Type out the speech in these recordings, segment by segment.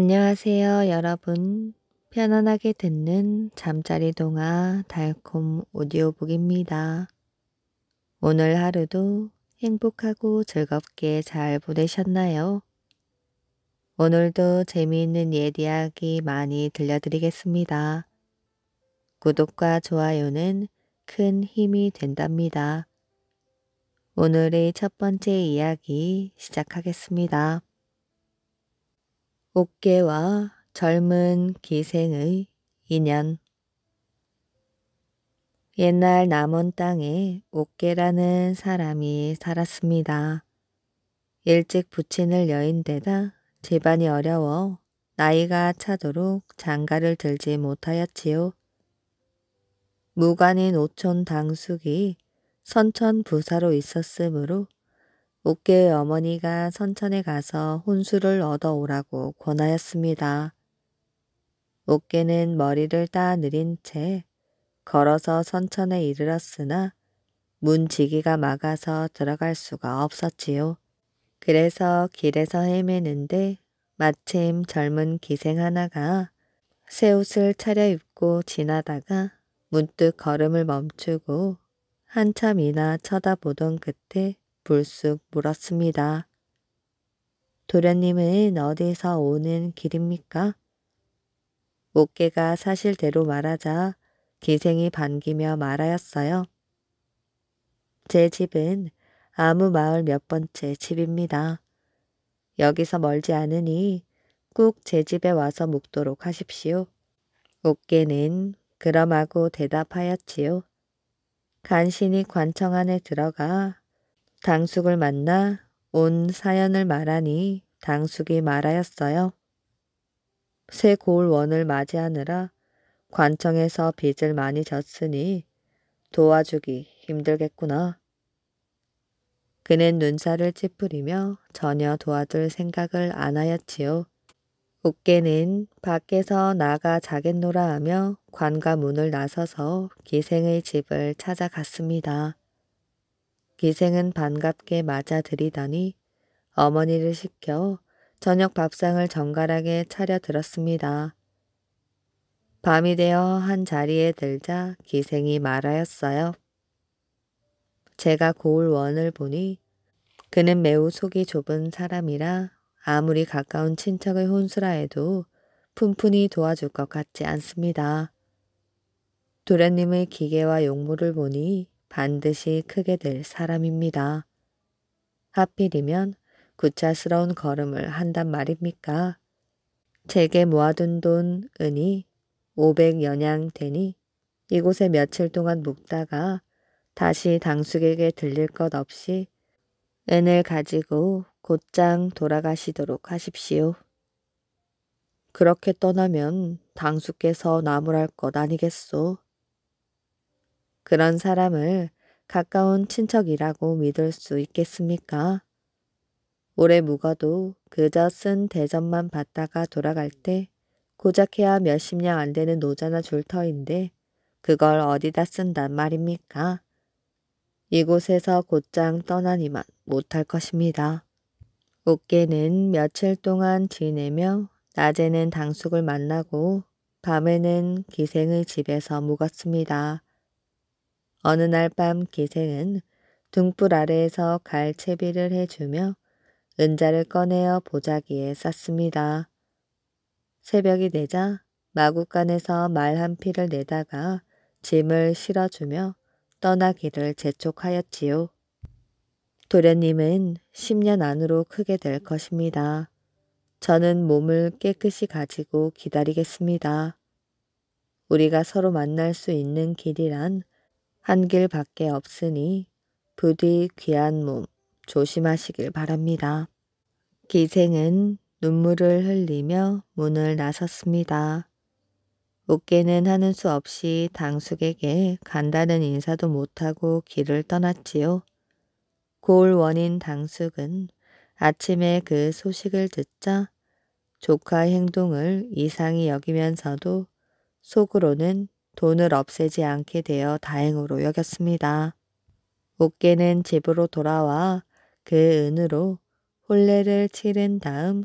안녕하세요, 여러분. 편안하게 듣는 잠자리 동화 달콤 오디오북입니다. 오늘 하루도 행복하고 즐겁게 잘 보내셨나요? 오늘도 재미있는 옛 이야기 많이 들려드리겠습니다. 구독과 좋아요는 큰 힘이 된답니다. 오늘의 첫 번째 이야기 시작하겠습니다. 꽃게와 젊은 기생의 인연 옛날 남원 땅에 옥계라는 사람이 살았습니다. 일찍 부친을 여인되다 집안이 어려워 나이가 차도록 장가를 들지 못하였지요. 무관인 오촌 당숙이 선천 부사로 있었으므로 옥계의 어머니가 선천에 가서 혼수를 얻어오라고 권하였습니다. 옥계는 머리를 따 느린 채 걸어서 선천에 이르렀으나 문지기가 막아서 들어갈 수가 없었지요. 그래서 길에서 헤매는데 마침 젊은 기생 하나가 새 옷을 차려입고 지나다가 문득 걸음을 멈추고 한참이나 쳐다보던 그때 불쑥 물었습니다. 도련님은 어디서 오는 길입니까? 옥계가 사실대로 말하자 기생이 반기며 말하였어요. 제 집은 아무 마을 몇 번째 집입니다. 여기서 멀지 않으니 꼭 제 집에 와서 묵도록 하십시오. 옥계는 그럼하고 대답하였지요. 간신히 관청 안에 들어가 당숙을 만나 온 사연을 말하니 당숙이 말하였어요. 새 고을원을 맞이하느라 관청에서 빚을 많이 졌으니 도와주기 힘들겠구나. 그는 눈살을 찌푸리며 전혀 도와줄 생각을 안 하였지요. 옥계는 밖에서 나가 자겠노라 하며 관과 문을 나서서 기생의 집을 찾아갔습니다. 기생은 반갑게 맞아들이더니 어머니를 시켜 저녁 밥상을 정갈하게 차려들었습니다. 밤이 되어 한 자리에 들자 기생이 말하였어요. 제가 고을 원을 보니 그는 매우 속이 좁은 사람이라 아무리 가까운 친척을 혼수라 해도 푼푼히 도와줄 것 같지 않습니다. 도련님의 기계와 용무를 보니 반드시 크게 될 사람입니다. 하필이면 구차스러운 걸음을 한단 말입니까? 제게 모아둔 돈 은이 500연양 되니 이곳에 며칠 동안 묵다가 다시 당숙에게 들릴 것 없이 은을 가지고 곧장 돌아가시도록 하십시오. 그렇게 떠나면 당숙께서 나무랄 것 아니겠소. 그런 사람을 가까운 친척이라고 믿을 수 있겠습니까? 오래 묵어도 그저 쓴대전만 받다가 돌아갈 때 고작해야 몇십 년안 되는 노자나 줄터인데 그걸 어디다 쓴단 말입니까? 이곳에서 곧장 떠나니만 못할 것입니다. 옥계는 며칠 동안 지내며 낮에는 당숙을 만나고 밤에는 기생의 집에서 묵었습니다. 어느 날 밤 기생은 등불 아래에서 갈 채비를 해주며 은자를 꺼내어 보자기에 쌌습니다. 새벽이 되자 마구간에서 말한 피를 내다가 짐을 실어주며 떠나기를 재촉하였지요. 도련님은 10년 안으로 크게 될 것입니다. 저는 몸을 깨끗이 가지고 기다리겠습니다. 우리가 서로 만날 수 있는 길이란 한 길밖에 없으니 부디 귀한 몸 조심하시길 바랍니다. 기생은 눈물을 흘리며 문을 나섰습니다. 웃기는 하는 수 없이 당숙에게 간다는 인사도 못하고 길을 떠났지요. 고을 원인 당숙은 아침에 그 소식을 듣자 조카 행동을 이상히 여기면서도 속으로는 돈을 없애지 않게 되어 다행으로 여겼습니다. 옥계는 집으로 돌아와 그 은으로 혼례를 치른 다음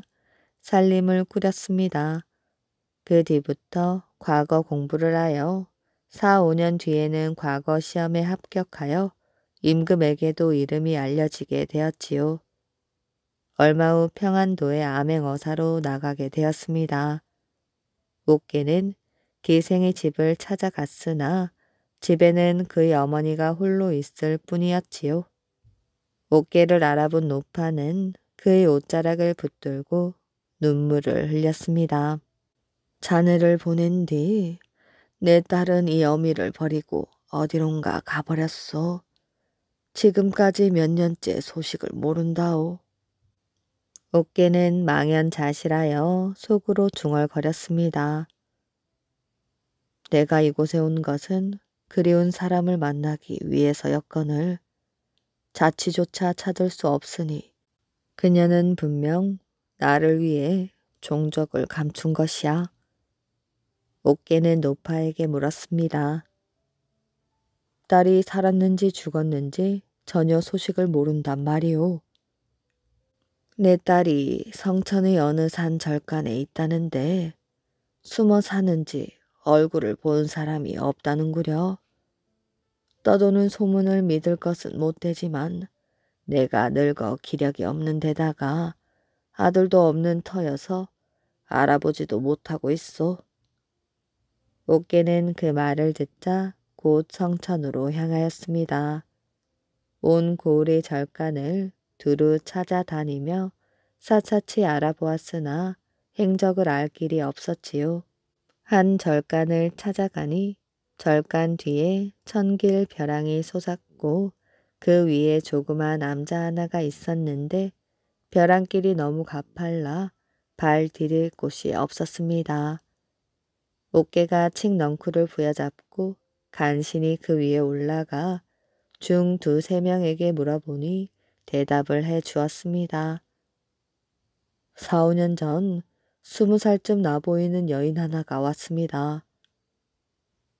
살림을 꾸렸습니다. 그 뒤부터 과거 공부를 하여 4, 5년 뒤에는 과거 시험에 합격하여 임금에게도 이름이 알려지게 되었지요. 얼마 후 평안도의 암행어사로 나가게 되었습니다. 옥계는 기생의 집을 찾아갔으나 집에는 그의 어머니가 홀로 있을 뿐이었지요. 어깨를 알아본 노파는 그의 옷자락을 붙들고 눈물을 흘렸습니다. 자네를 보낸 뒤 내 딸은 이 어미를 버리고 어디론가 가버렸소. 지금까지 몇 년째 소식을 모른다오. 어깨는 망연자실하여 속으로 중얼거렸습니다. 내가 이곳에 온 것은 그리운 사람을 만나기 위해서였건을 자취조차 찾을 수 없으니 그녀는 분명 나를 위해 종적을 감춘 것이야. 옥계는 노파에게 물었습니다. 딸이 살았는지 죽었는지 전혀 소식을 모른단 말이오. 내 딸이 성천의 어느 산 절간에 있다는데 숨어 사는지 얼굴을 본 사람이 없다는구려. 떠도는 소문을 믿을 것은 못되지만 내가 늙어 기력이 없는 데다가 아들도 없는 터여서 알아보지도 못하고 있어. 옥계는 그 말을 듣자 곧 성천으로 향하였습니다. 온 고을의 절간을 두루 찾아다니며 사차치 알아보았으나 행적을 알 길이 없었지요. 한 절간을 찾아가니 절간 뒤에 천길 벼랑이 솟았고 그 위에 조그만 남자 하나가 있었는데 벼랑길이 너무 가팔라 발 디딜 곳이 없었습니다. 옥깨가 칡넝쿨을 부여잡고 간신히 그 위에 올라가 중 두 세 명에게 물어보니 대답을 해 주었습니다. 4, 5년 전 스무 살쯤 나 보이는 여인 하나가 왔습니다.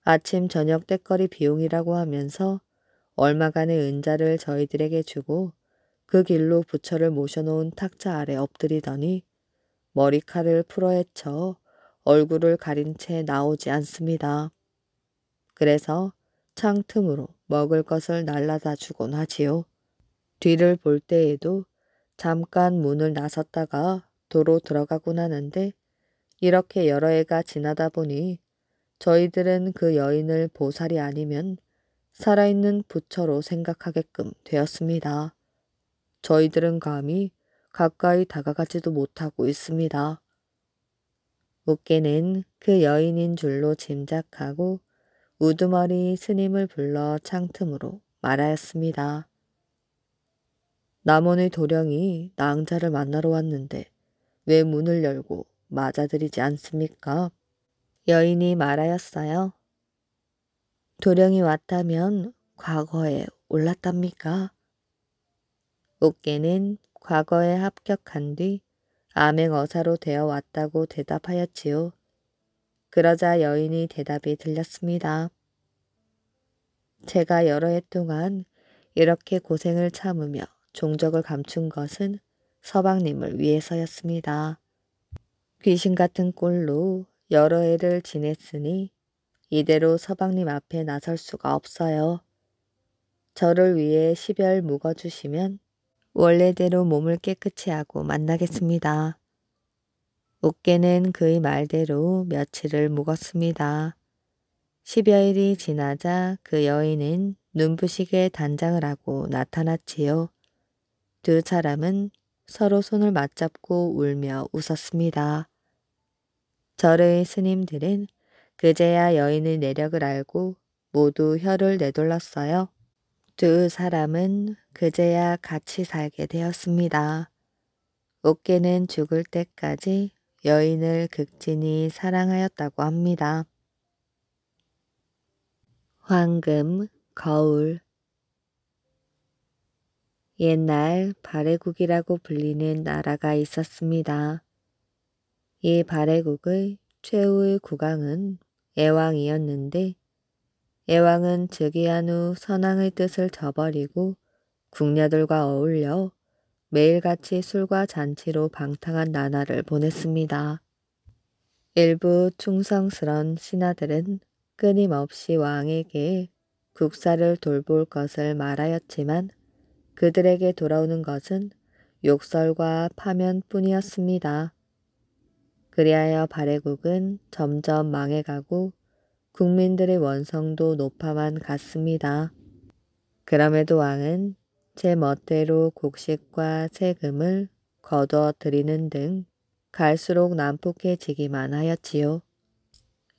아침 저녁 때거리 비용이라고 하면서 얼마간의 은자를 저희들에게 주고 그 길로 부처를 모셔놓은 탁자 아래 엎드리더니 머리칼을 풀어헤쳐 얼굴을 가린 채 나오지 않습니다. 그래서 창틈으로 먹을 것을 날라다 주곤 하지요. 뒤를 볼 때에도 잠깐 문을 나섰다가 도로 들어가곤 하는데 이렇게 여러 해가 지나다 보니 저희들은 그 여인을 보살이 아니면 살아있는 부처로 생각하게끔 되었습니다. 저희들은 감히 가까이 다가가지도 못하고 있습니다. 웃게는그 여인인 줄로 짐작하고 우두머리 스님을 불러 창틈으로 말하였습니다. 남원의 도령이 낭자를 만나러 왔는데 왜 문을 열고 맞아들이지 않습니까? 여인이 말하였어요. 도령이 왔다면 과거에 올랐답니까? 옥계는 과거에 합격한 뒤 암행어사로 되어 왔다고 대답하였지요. 그러자 여인이 대답이 들렸습니다. 제가 여러 해 동안 이렇게 고생을 참으며 종적을 감춘 것은 서방님을 위해서였습니다. 귀신 같은 꼴로 여러 해를 지냈으니 이대로 서방님 앞에 나설 수가 없어요. 저를 위해 십열 묵어주시면 원래대로 몸을 깨끗이 하고 만나겠습니다. 옥계는 그의 말대로 며칠을 묵었습니다. 십여일이 지나자 그 여인은 눈부시게 단장을 하고 나타났지요. 두 사람은 서로 손을 맞잡고 울며 웃었습니다. 절의 스님들은 그제야 여인의 내력을 알고 모두 혀를 내돌렸어요. 두 사람은 그제야 같이 살게 되었습니다. 옥계는 죽을 때까지 여인을 극진히 사랑하였다고 합니다. 황금, 거울, 옛날 바레국이라고 불리는 나라가 있었습니다. 이 바레국의 최후의 국왕은 애왕이었는데 애왕은 즉위한 후 선왕의 뜻을 저버리고 궁녀들과 어울려 매일같이 술과 잔치로 방탕한 나날을 보냈습니다. 일부 충성스런 신하들은 끊임없이 왕에게 국사를 돌볼 것을 말하였지만 그들에게 돌아오는 것은 욕설과 파면뿐이었습니다. 그리하여 발해국은 점점 망해가고 국민들의 원성도 높아만 갔습니다. 그럼에도 왕은 제 멋대로 곡식과 세금을 거두어 들이는 등 갈수록 난폭해지기만 하였지요.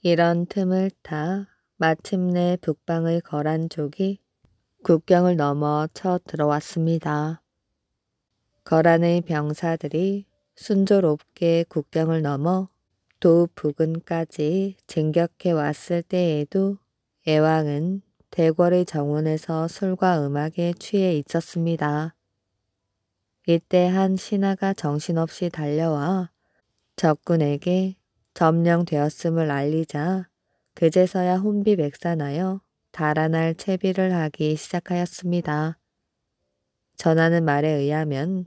이런 틈을 타 마침내 북방의 거란족이 국경을 넘어 쳐 들어왔습니다. 거란의 병사들이 순조롭게 국경을 넘어 도 부근까지 진격해 왔을 때에도 애왕은 대궐의 정원에서 술과 음악에 취해 있었습니다. 이때 한 신하가 정신없이 달려와 적군에게 점령되었음을 알리자 그제서야 혼비백산하여 달아날 채비를 하기 시작하였습니다. 전하는 말에 의하면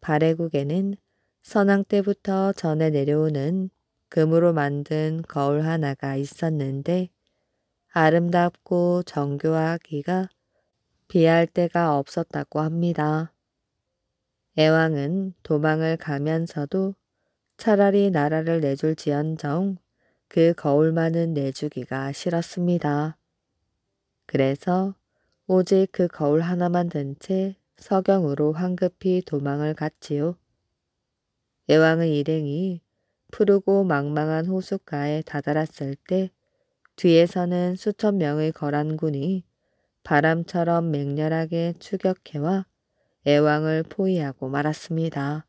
발해국에는 선왕 때부터 전해 내려오는 금으로 만든 거울 하나가 있었는데 아름답고 정교하기가 비할 데가 없었다고 합니다. 애왕은 도망을 가면서도 차라리 나라를 내줄 지언정 그 거울만은 내주기가 싫었습니다. 그래서 오직 그 거울 하나만 든 채 서경으로 황급히 도망을 갔지요. 애왕의 일행이 푸르고 망망한 호숫가에 다다랐을 때 뒤에서는 수천 명의 거란군이 바람처럼 맹렬하게 추격해와 애왕을 포위하고 말았습니다.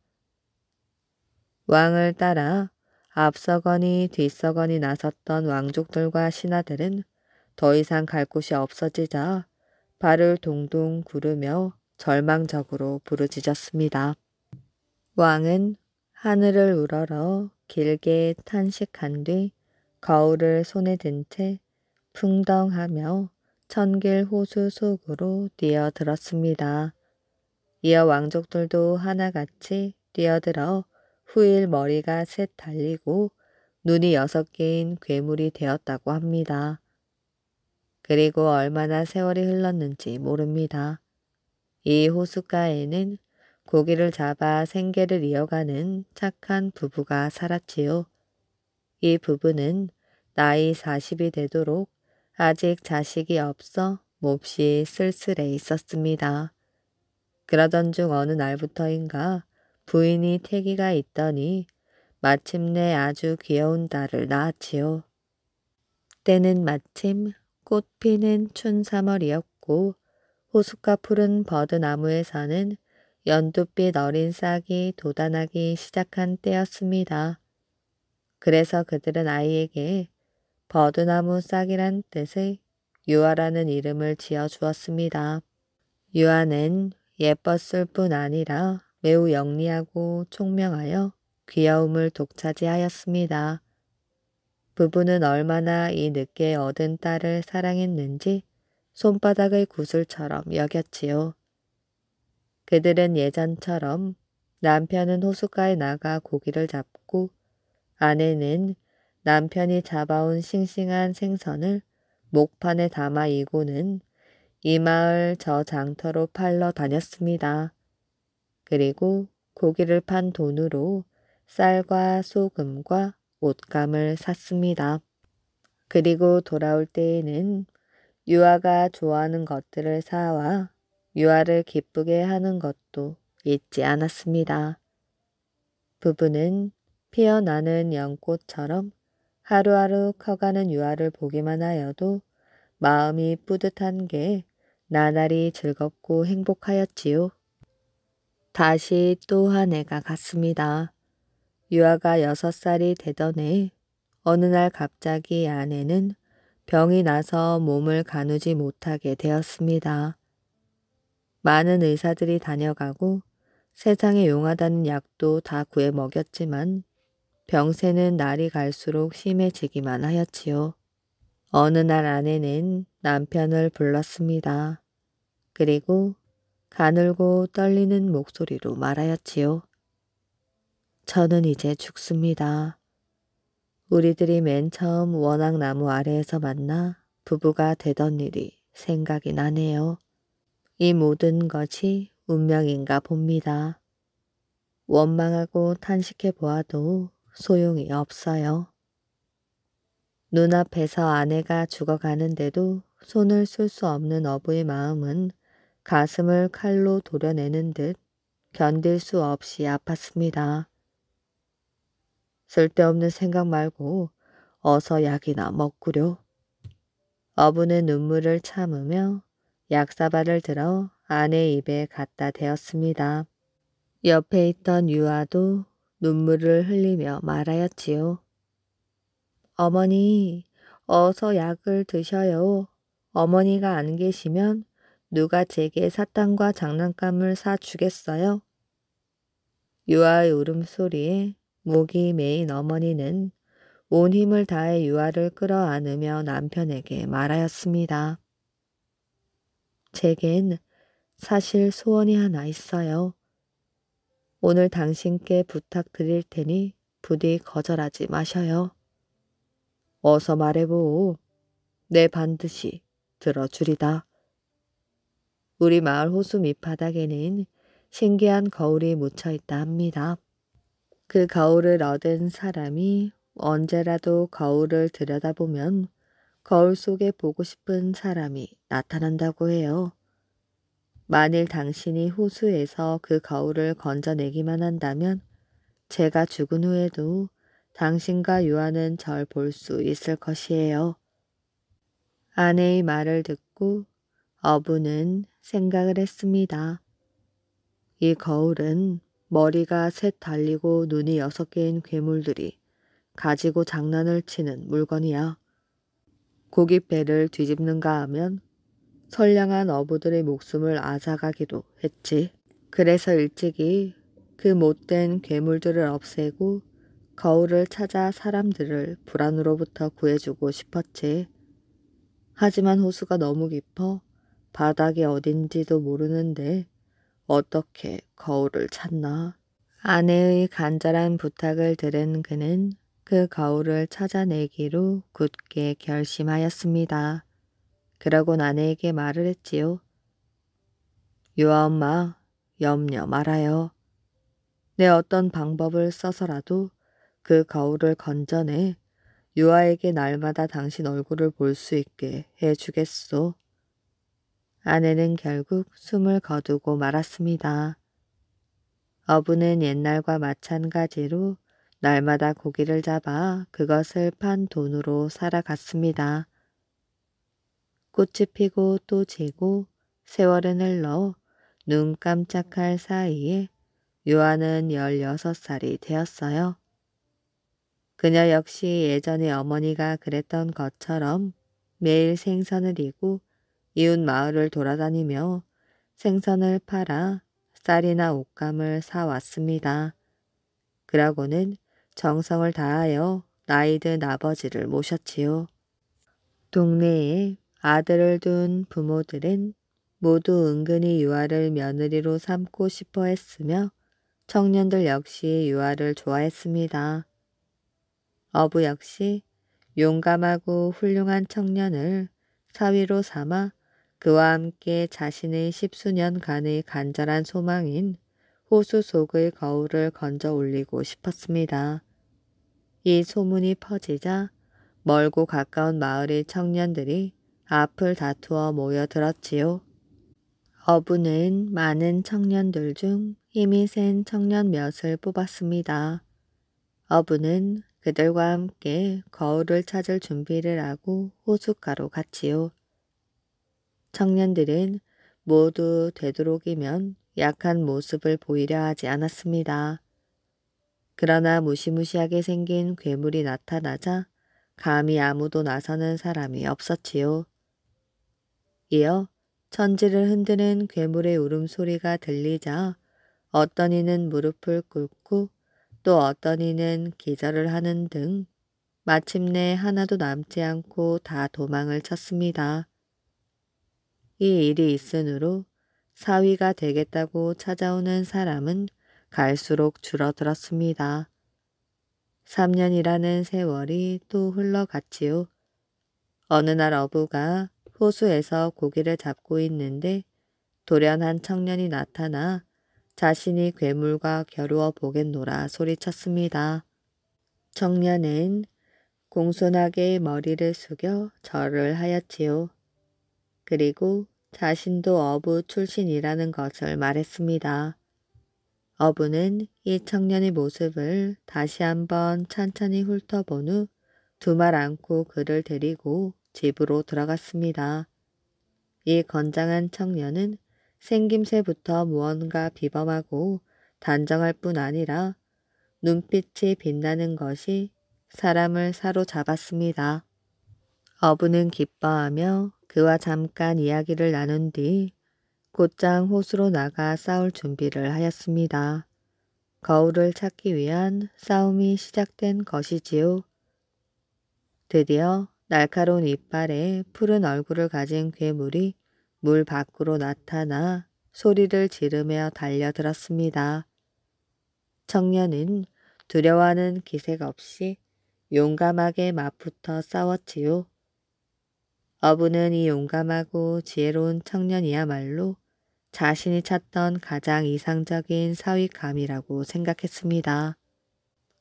왕을 따라 앞서거니 뒤서거니 나섰던 왕족들과 신하들은 더 이상 갈 곳이 없어지자 발을 동동 구르며 절망적으로 부르짖었습니다. 왕은 하늘을 우러러 길게 탄식한 뒤 거울을 손에 든 채 풍덩하며 천길 호수 속으로 뛰어들었습니다. 이어 왕족들도 하나같이 뛰어들어 후일 머리가 셋 달리고 눈이 여섯 개인 괴물이 되었다고 합니다. 그리고 얼마나 세월이 흘렀는지 모릅니다. 이 호숫가에는 고기를 잡아 생계를 이어가는 착한 부부가 살았지요. 이 부부는 나이 40이 되도록 아직 자식이 없어 몹시 쓸쓸해 있었습니다. 그러던 중 어느 날부터인가 부인이 태기가 있더니 마침내 아주 귀여운 딸을 낳았지요. 때는 마침 꽃피는 춘삼월이었고 호숫가 푸른 버드나무에 서는 연두빛 어린 싹이 도단하기 시작한 때였습니다. 그래서 그들은 아이에게 버드나무 싹이란 뜻의 유아라는 이름을 지어주었습니다. 유아는 예뻤을 뿐 아니라 매우 영리하고 총명하여 귀여움을 독차지하였습니다. 부부는 얼마나 이 늦게 얻은 딸을 사랑했는지 손바닥의 구슬처럼 여겼지요. 그들은 예전처럼 남편은 호숫가에 나가 고기를 잡고 아내는 남편이 잡아온 싱싱한 생선을 목판에 담아 이고는 이 마을 저 장터로 팔러 다녔습니다. 그리고 고기를 판 돈으로 쌀과 소금과 옷감을 샀습니다. 그리고 돌아올 때에는 유아가 좋아하는 것들을 사와 유아를 기쁘게 하는 것도 잊지 않았습니다. 부부는 피어나는 연꽃처럼 하루하루 커가는 유아를 보기만 하여도 마음이 뿌듯한 게 나날이 즐겁고 행복하였지요. 다시 또 한 해가 갔습니다. 유아가 여섯 살이 되던 해 어느 날 갑자기 아내는 병이 나서 몸을 가누지 못하게 되었습니다. 많은 의사들이 다녀가고 세상에 용하다는 약도 다 구해 먹였지만 병세는 날이 갈수록 심해지기만 하였지요. 어느 날 아내는 남편을 불렀습니다. 그리고 가늘고 떨리는 목소리로 말하였지요. 저는 이제 죽습니다. 우리들이 맨 처음 원앙나무 아래에서 만나 부부가 되던 일이 생각이 나네요. 이 모든 것이 운명인가 봅니다. 원망하고 탄식해 보아도 소용이 없어요. 눈앞에서 아내가 죽어가는데도 손을 쓸 수 없는 어부의 마음은 가슴을 칼로 도려내는 듯 견딜 수 없이 아팠습니다. 쓸데없는 생각 말고 어서 약이나 먹구려. 어부는 눈물을 참으며 약사발을 들어 아내 입에 갖다 대었습니다. 옆에 있던 유아도 눈물을 흘리며 말하였지요. 어머니, 어서 약을 드셔요. 어머니가 안 계시면 누가 제게 사탕과 장난감을 사주겠어요? 유아의 울음소리에 목이 메인 어머니는 온 힘을 다해 유아를 끌어안으며 남편에게 말하였습니다. 제겐 사실 소원이 하나 있어요. 오늘 당신께 부탁드릴 테니 부디 거절하지 마셔요. 어서 말해보오. 내 반드시 들어주리다. 우리 마을 호수 밑바닥에는 신기한 거울이 묻혀있다 합니다. 그 거울을 얻은 사람이 언제라도 거울을 들여다보면 거울 속에 보고 싶은 사람이 나타난다고 해요. 만일 당신이 호수에서 그 거울을 건져내기만 한다면 제가 죽은 후에도 당신과 유아는 절 볼 수 있을 것이에요. 아내의 말을 듣고 어부는 생각을 했습니다. 이 거울은 머리가 셋 달리고 눈이 여섯 개인 괴물들이 가지고 장난을 치는 물건이야. 고깃배를 뒤집는가 하면 선량한 어부들의 목숨을 앗아가기도 했지. 그래서 일찍이 그 못된 괴물들을 없애고 거울을 찾아 사람들을 불안으로부터 구해주고 싶었지. 하지만 호수가 너무 깊어 바닥이 어딘지도 모르는데 어떻게 거울을 찾나? 아내의 간절한 부탁을 들은 그는 그 거울을 찾아내기로 굳게 결심하였습니다. 그러곤 아내에게 말을 했지요. 유아 엄마, 염려 말아요. 내 어떤 방법을 써서라도 그 거울을 건져내 유아에게 날마다 당신 얼굴을 볼 수 있게 해주겠소. 아내는 결국 숨을 거두고 말았습니다. 어부는 옛날과 마찬가지로 날마다 고기를 잡아 그것을 판 돈으로 살아갔습니다. 꽃이 피고 또 지고 세월은 흘러 눈 깜짝할 사이에 요한은 16살이 되었어요. 그녀 역시 예전에 어머니가 그랬던 것처럼 매일 생선을 이고 이웃 마을을 돌아다니며 생선을 팔아 쌀이나 옷감을 사왔습니다. 그라고는 정성을 다하여 나이든 아버지를 모셨지요. 동네에 아들을 둔 부모들은 모두 은근히 유아를 며느리로 삼고 싶어 했으며 청년들 역시 유아를 좋아했습니다. 어부 역시 용감하고 훌륭한 청년을 사위로 삼아 그와 함께 자신의 십수년간의 간절한 소망인 호수 속의 거울을 건져 올리고 싶었습니다. 이 소문이 퍼지자 멀고 가까운 마을의 청년들이 앞을 다투어 모여들었지요. 어부는 많은 청년들 중 힘이 센 청년 몇을 뽑았습니다. 어부는 그들과 함께 거울을 찾을 준비를 하고 호숫가로 갔지요. 청년들은 모두 되도록이면 약한 모습을 보이려 하지 않았습니다. 그러나 무시무시하게 생긴 괴물이 나타나자 감히 아무도 나서는 사람이 없었지요. 이어 천지를 흔드는 괴물의 울음소리가 들리자 어떤 이는 무릎을 꿇고 또 어떤 이는 기절을 하는 등 마침내 하나도 남지 않고 다 도망을 쳤습니다. 이 일이 있으므로 사위가 되겠다고 찾아오는 사람은 갈수록 줄어들었습니다. 3년이라는 세월이 또 흘러갔지요. 어느 날 어부가 호수에서 고기를 잡고 있는데 돌연한 청년이 나타나 자신이 괴물과 겨루어 보겠노라 소리쳤습니다. 청년은 공손하게 머리를 숙여 절을 하였지요. 그리고 자신도 어부 출신이라는 것을 말했습니다. 어부는 이 청년의 모습을 다시 한번 천천히 훑어본 후 두 말 않고 그를 데리고 집으로 들어갔습니다. 이 건장한 청년은 생김새부터 무언가 비범하고 단정할 뿐 아니라 눈빛이 빛나는 것이 사람을 사로잡았습니다. 어부는 기뻐하며 그와 잠깐 이야기를 나눈 뒤 곧장 호수로 나가 싸울 준비를 하였습니다. 거울을 찾기 위한 싸움이 시작된 것이지요. 드디어 날카로운 이빨에 푸른 얼굴을 가진 괴물이 물 밖으로 나타나 소리를 지르며 달려들었습니다. 청년은 두려워하는 기색 없이 용감하게 맞붙어 싸웠지요. 어부는 이 용감하고 지혜로운 청년이야말로 자신이 찾던 가장 이상적인 사위감이라고 생각했습니다.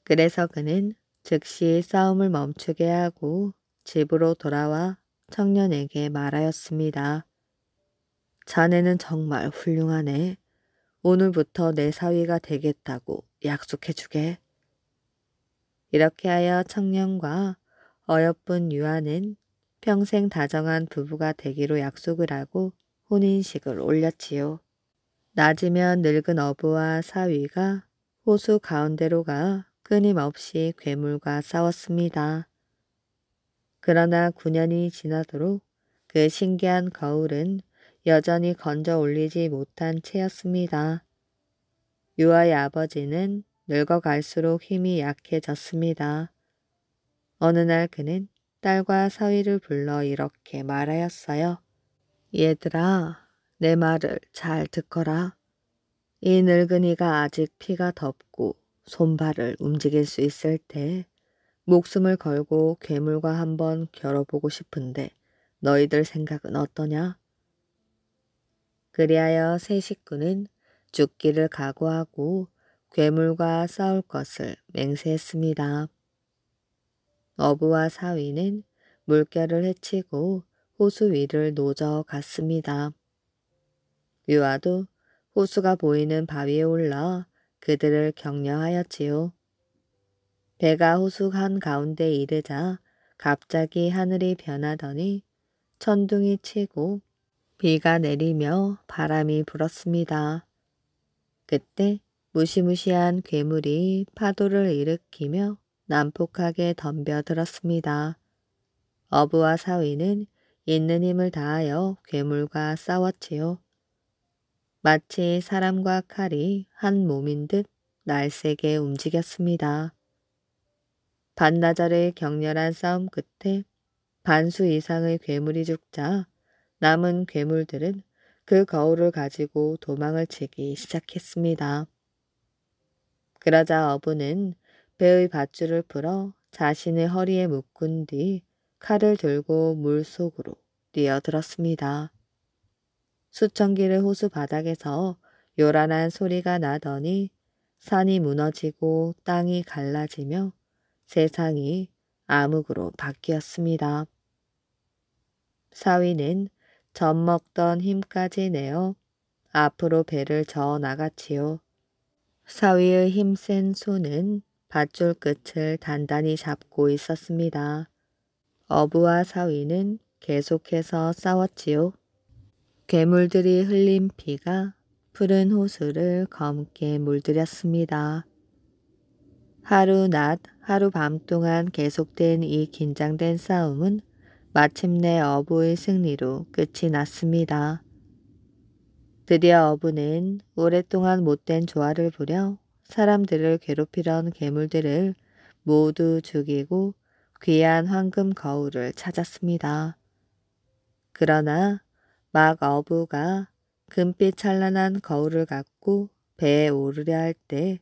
그래서 그는 즉시 싸움을 멈추게 하고 집으로 돌아와 청년에게 말하였습니다. 자네는 정말 훌륭하네. 오늘부터 내 사위가 되겠다고 약속해주게. 이렇게 하여 청년과 어여쁜 유아는 평생 다정한 부부가 되기로 약속을 하고 혼인식을 올렸지요. 낮이면 늙은 어부와 사위가 호수 가운데로 가 끊임없이 괴물과 싸웠습니다. 그러나 9년이 지나도록 그 신기한 거울은 여전히 건져 올리지 못한 채였습니다. 유아의 아버지는 늙어갈수록 힘이 약해졌습니다. 어느 날 그는 딸과 사위를 불러 이렇게 말하였어요. 얘들아, 내 말을 잘 듣거라. 이 늙은이가 아직 피가 덥고 손발을 움직일 수 있을 때 목숨을 걸고 괴물과 한번 겨뤄보고 싶은데 너희들 생각은 어떠냐? 그리하여 세 식구는 죽기를 각오하고 괴물과 싸울 것을 맹세했습니다. 어부와 사위는 물결을 헤치고 호수 위를 노져 갔습니다. 유아도 호수가 보이는 바위에 올라 그들을 격려하였지요. 배가 호수 한가운데 이르자 갑자기 하늘이 변하더니 천둥이 치고 비가 내리며 바람이 불었습니다. 그때 무시무시한 괴물이 파도를 일으키며 난폭하게 덤벼들었습니다. 어부와 사위는 있는 힘을 다하여 괴물과 싸웠지요. 마치 사람과 칼이 한 몸인 듯 날쌔게 움직였습니다. 반나절의 격렬한 싸움 끝에 반수 이상의 괴물이 죽자 남은 괴물들은 그 거울을 가지고 도망을 치기 시작했습니다. 그러자 어부는 배의 밧줄을 풀어 자신의 허리에 묶은 뒤 칼을 들고 물속으로 뛰어들었습니다. 수천길의 호수 바닥에서 요란한 소리가 나더니 산이 무너지고 땅이 갈라지며 세상이 암흑으로 바뀌었습니다. 사위는 젖먹던 힘까지 내어 앞으로 배를 저어 나갔지요. 사위의 힘센 손은 밧줄 끝을 단단히 잡고 있었습니다. 어부와 사위는 계속해서 싸웠지요. 괴물들이 흘린 피가 푸른 호수를 검게 물들였습니다. 하루 낮, 하루 밤 동안 계속된 이 긴장된 싸움은 마침내 어부의 승리로 끝이 났습니다. 드디어 어부는 오랫동안 못된 조화를 부려 사람들을 괴롭히던 괴물들을 모두 죽이고 귀한 황금 거울을 찾았습니다. 그러나 막 어부가 금빛 찬란한 거울을 갖고 배에 오르려 할 때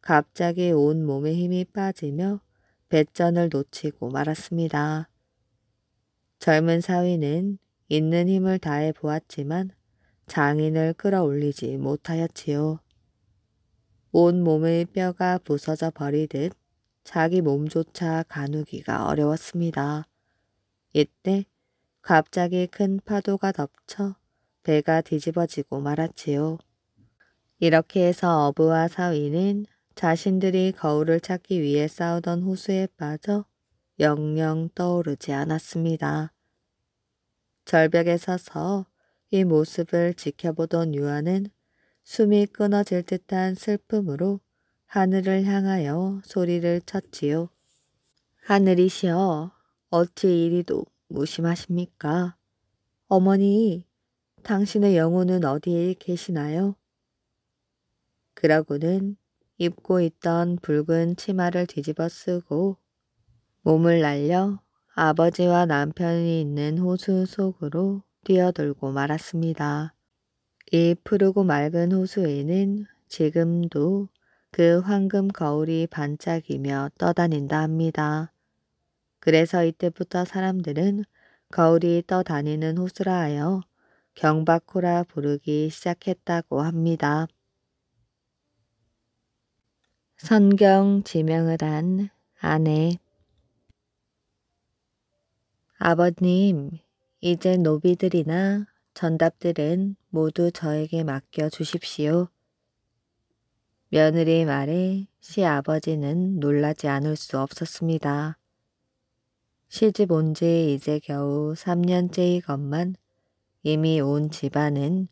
갑자기 온 몸에 힘이 빠지며 배전을 놓치고 말았습니다. 젊은 사위는 있는 힘을 다해 보았지만 장인을 끌어올리지 못하였지요. 온몸의 뼈가 부서져 버리듯 자기 몸조차 가누기가 어려웠습니다. 이때 갑자기 큰 파도가 덮쳐 배가 뒤집어지고 말았지요. 이렇게 해서 어부와 사위는 자신들이 거울을 찾기 위해 싸우던 호수에 빠져 영영 떠오르지 않았습니다. 절벽에 서서 이 모습을 지켜보던 유아는 숨이 끊어질 듯한 슬픔으로 하늘을 향하여 소리를 쳤지요. 하늘이시여 어찌 이리도 무심하십니까? 어머니 당신의 영혼은 어디에 계시나요? 그러고는 입고 있던 붉은 치마를 뒤집어 쓰고 몸을 날려 아버지와 남편이 있는 호수 속으로 뛰어들고 말았습니다. 이 푸르고 맑은 호수에는 지금도 그 황금 거울이 반짝이며 떠다닌다 합니다. 그래서 이때부터 사람들은 거울이 떠다니는 호수라 하여 경박호라 부르기 시작했다고 합니다. 선경 지명을 한 아내 아버님, 이제 노비들이나 전답들은 모두 저에게 맡겨 주십시오. 며느리 말에 시아버지는 놀라지 않을 수 없었습니다. 시집 온 지 이제 겨우 3년째이건만 이미 온 집안은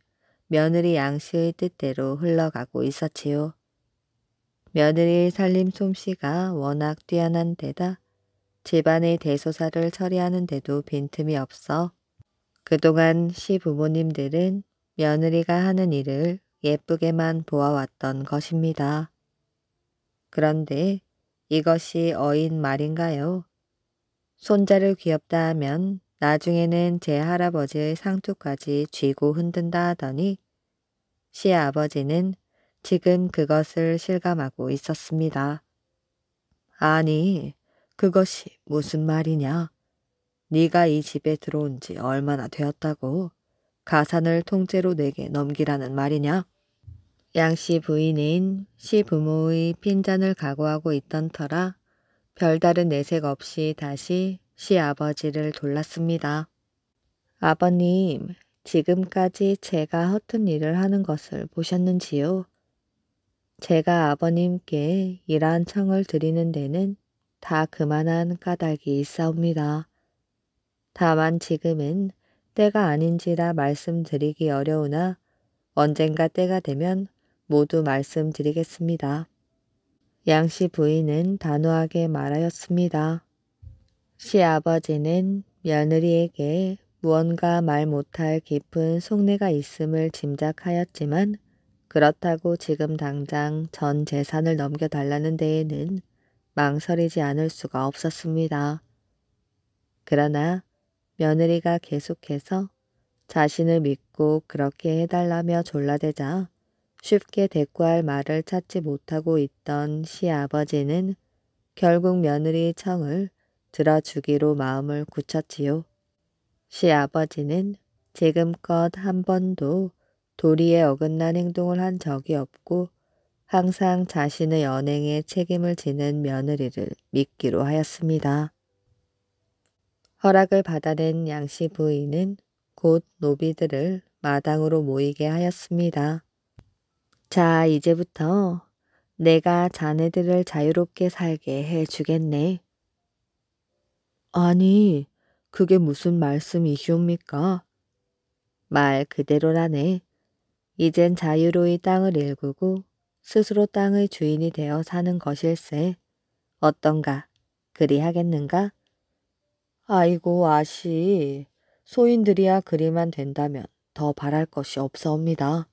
며느리 양씨의 뜻대로 흘러가고 있었지요. 며느리의 살림 솜씨가 워낙 뛰어난 데다 집안의 대소사를 처리하는 데도 빈틈이 없어 그동안 시부모님들은 며느리가 하는 일을 예쁘게만 보아왔던 것입니다. 그런데 이것이 어인 말인가요? 손자를 귀엽다 하면 나중에는 제 할아버지의 상투까지 쥐고 흔든다 하더니 시아버지는 지금 그것을 실감하고 있었습니다. 아니, 그것이 무슨 말이냐? 네가 이 집에 들어온 지 얼마나 되었다고 가산을 통째로 내게 넘기라는 말이냐? 양씨 부인인 시 부모의 핀잔을 각오하고 있던 터라 별다른 내색 없이 다시 시 아버지를 돌랐습니다. 아버님, 지금까지 제가 허튼 일을 하는 것을 보셨는지요? 제가 아버님께 이러한 청을 드리는 데는 다 그만한 까닭이 있사옵니다. 다만 지금은 때가 아닌지라 말씀드리기 어려우나 언젠가 때가 되면 모두 말씀드리겠습니다. 양씨 부인은 단호하게 말하였습니다. 시아버지는 며느리에게 무언가 말 못할 깊은 속내가 있음을 짐작하였지만 그렇다고 지금 당장 전 재산을 넘겨달라는 데에는 망설이지 않을 수가 없었습니다. 그러나 며느리가 계속해서 자신을 믿고 그렇게 해달라며 졸라대자 쉽게 대꾸할 말을 찾지 못하고 있던 시아버지는 결국 며느리의 청을 들어주기로 마음을 굳혔지요. 시아버지는 지금껏 한 번도 도리에 어긋난 행동을 한 적이 없고 항상 자신의 연행에 책임을 지는 며느리를 믿기로 하였습니다. 허락을 받아낸 양씨 부인은 곧 노비들을 마당으로 모이게 하였습니다. 자, 이제부터 내가 자네들을 자유롭게 살게 해주겠네. 아니, 그게 무슨 말씀이시옵니까? 말 그대로라네. 이젠 자유로이 땅을 일구고 스스로 땅의 주인이 되어 사는 것일세. 어떤가? 그리 하겠는가? 아이고 아씨 소인들이야 그리만 된다면 더 바랄 것이 없사옵니다.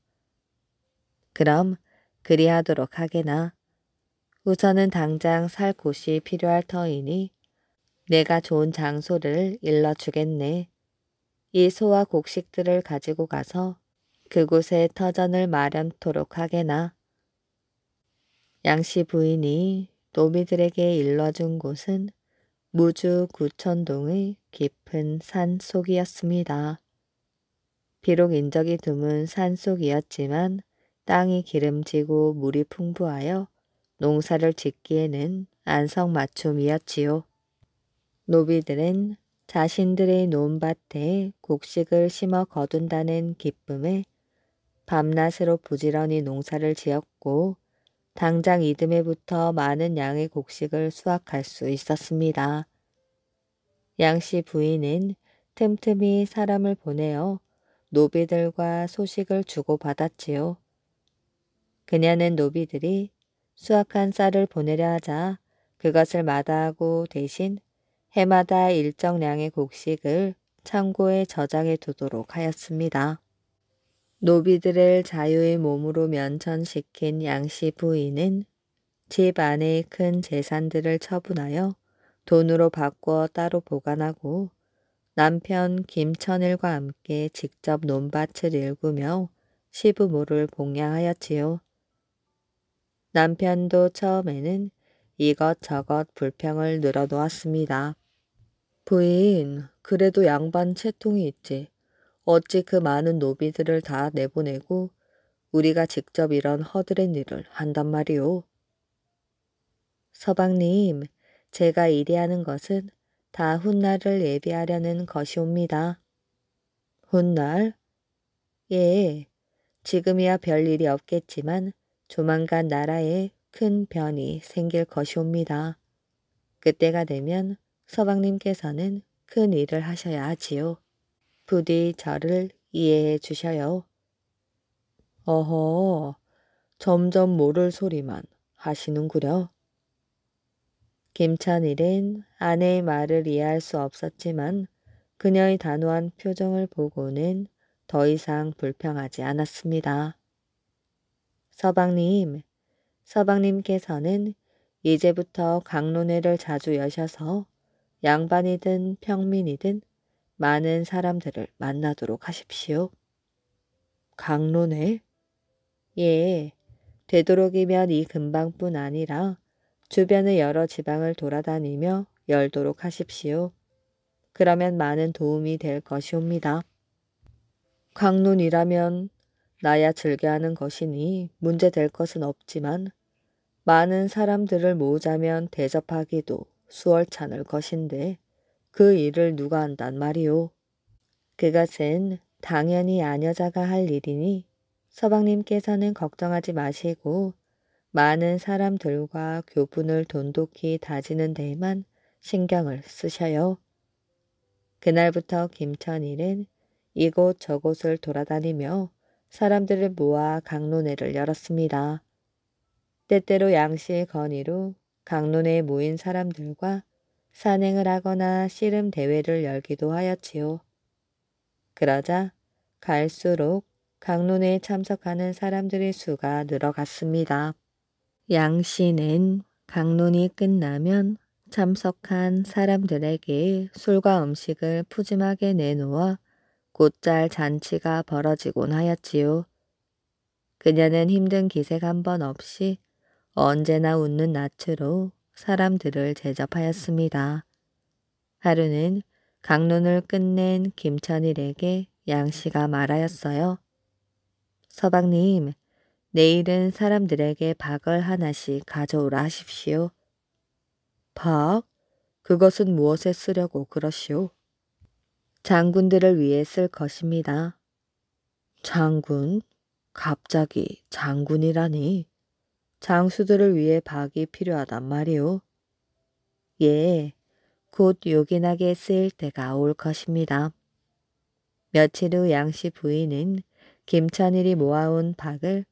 그럼 그리하도록 하게나. 우선은 당장 살 곳이 필요할 터이니 내가 좋은 장소를 일러주겠네. 이 소와 곡식들을 가지고 가서 그곳에 터전을 마련토록 하게나. 양씨 부인이 노비들에게 일러준 곳은 무주 구천동의 깊은 산속이었습니다. 비록 인적이 드문 산속이었지만 땅이 기름지고 물이 풍부하여 농사를 짓기에는 안성맞춤이었지요. 노비들은 자신들의 논밭에 곡식을 심어 거둔다는 기쁨에 밤낮으로 부지런히 농사를 지었고 당장 이듬해부터 많은 양의 곡식을 수확할 수 있었습니다. 양씨 부인은 틈틈이 사람을 보내어 노비들과 소식을 주고받았지요. 그녀는 노비들이 수확한 쌀을 보내려 하자 그것을 마다하고 대신 해마다 일정량의 곡식을 창고에 저장해 두도록 하였습니다. 노비들을 자유의 몸으로 면천시킨 양씨 부인은 집 안의 큰 재산들을 처분하여 돈으로 바꿔 따로 보관하고 남편 김천일과 함께 직접 논밭을 일구며 시부모를 봉양하였지요. 남편도 처음에는 이것저것 불평을 늘어놓았습니다. 부인, 그래도 양반 채통이 있지. 어찌 그 많은 노비들을 다 내보내고 우리가 직접 이런 허드렛 일을 한단 말이오. 서방님, 제가 이리하는 것은 다 훗날을 예비하려는 것이옵니다. 훗날? 예, 지금이야 별일이 없겠지만 조만간 나라에 큰 변이 생길 것이옵니다. 그때가 되면 서방님께서는 큰 일을 하셔야 하지요. 부디 저를 이해해 주셔요. 어허, 점점 모를 소리만 하시는구려. 김찬일은 아내의 말을 이해할 수 없었지만 그녀의 단호한 표정을 보고는 더 이상 불평하지 않았습니다. 서방님, 서방님께서는 이제부터 강론회를 자주 여셔서 양반이든 평민이든 많은 사람들을 만나도록 하십시오. 강론회? 예, 되도록이면 이 근방뿐 아니라 주변의 여러 지방을 돌아다니며 열도록 하십시오. 그러면 많은 도움이 될 것이옵니다. 강론이라면 나야 즐겨하는 것이니 문제될 것은 없지만 많은 사람들을 모으자면 대접하기도 수월찮을 것인데 그 일을 누가 한단 말이오. 그것은 당연히 아녀자가 할 일이니 서방님께서는 걱정하지 마시고 많은 사람들과 교분을 돈독히 다지는 데에만 신경을 쓰셔요. 그날부터 김천일은 이곳 저곳을 돌아다니며 사람들을 모아 강론회를 열었습니다. 때때로 양씨의 건의로 강론회에 모인 사람들과 산행을 하거나 씨름 대회를 열기도 하였지요. 그러자 갈수록 강론에 참석하는 사람들의 수가 늘어갔습니다. 양 씨는 강론이 끝나면 참석한 사람들에게 술과 음식을 푸짐하게 내놓아 곧잘 잔치가 벌어지곤 하였지요. 그녀는 힘든 기색 한 번 없이 언제나 웃는 낯으로 사람들을 대접하였습니다 하루는 강론을 끝낸 김천일에게 양씨가 말하였어요. 서방님, 내일은 사람들에게 박을 하나씩 가져오라 하십시오. 박? 그것은 무엇에 쓰려고 그러시오? 장군들을 위해 쓸 것입니다. 장군? 갑자기 장군이라니. 장수들을 위해 박이 필요하단 말이오. 예, 곧 요긴하게 쓰일 때가 올 것입니다. 며칠 후 양씨 부인은 김천일이 모아온 박을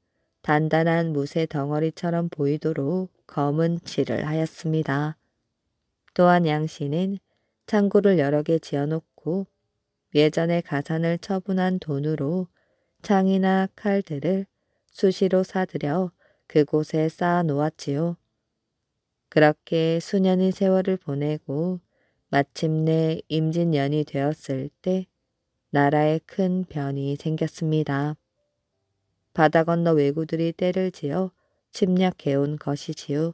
단단한 무쇠 덩어리처럼 보이도록 검은 칠을 하였습니다. 또한 양씨는 창고를 여러 개 지어놓고 예전에 가산을 처분한 돈으로 창이나 칼들을 수시로 사들여 그곳에 쌓아 놓았지요. 그렇게 수년의 세월을 보내고 마침내 임진년이 되었을 때 나라에 큰 변이 생겼습니다. 바다 건너 왜구들이 때를 지어 침략해온 것이지요.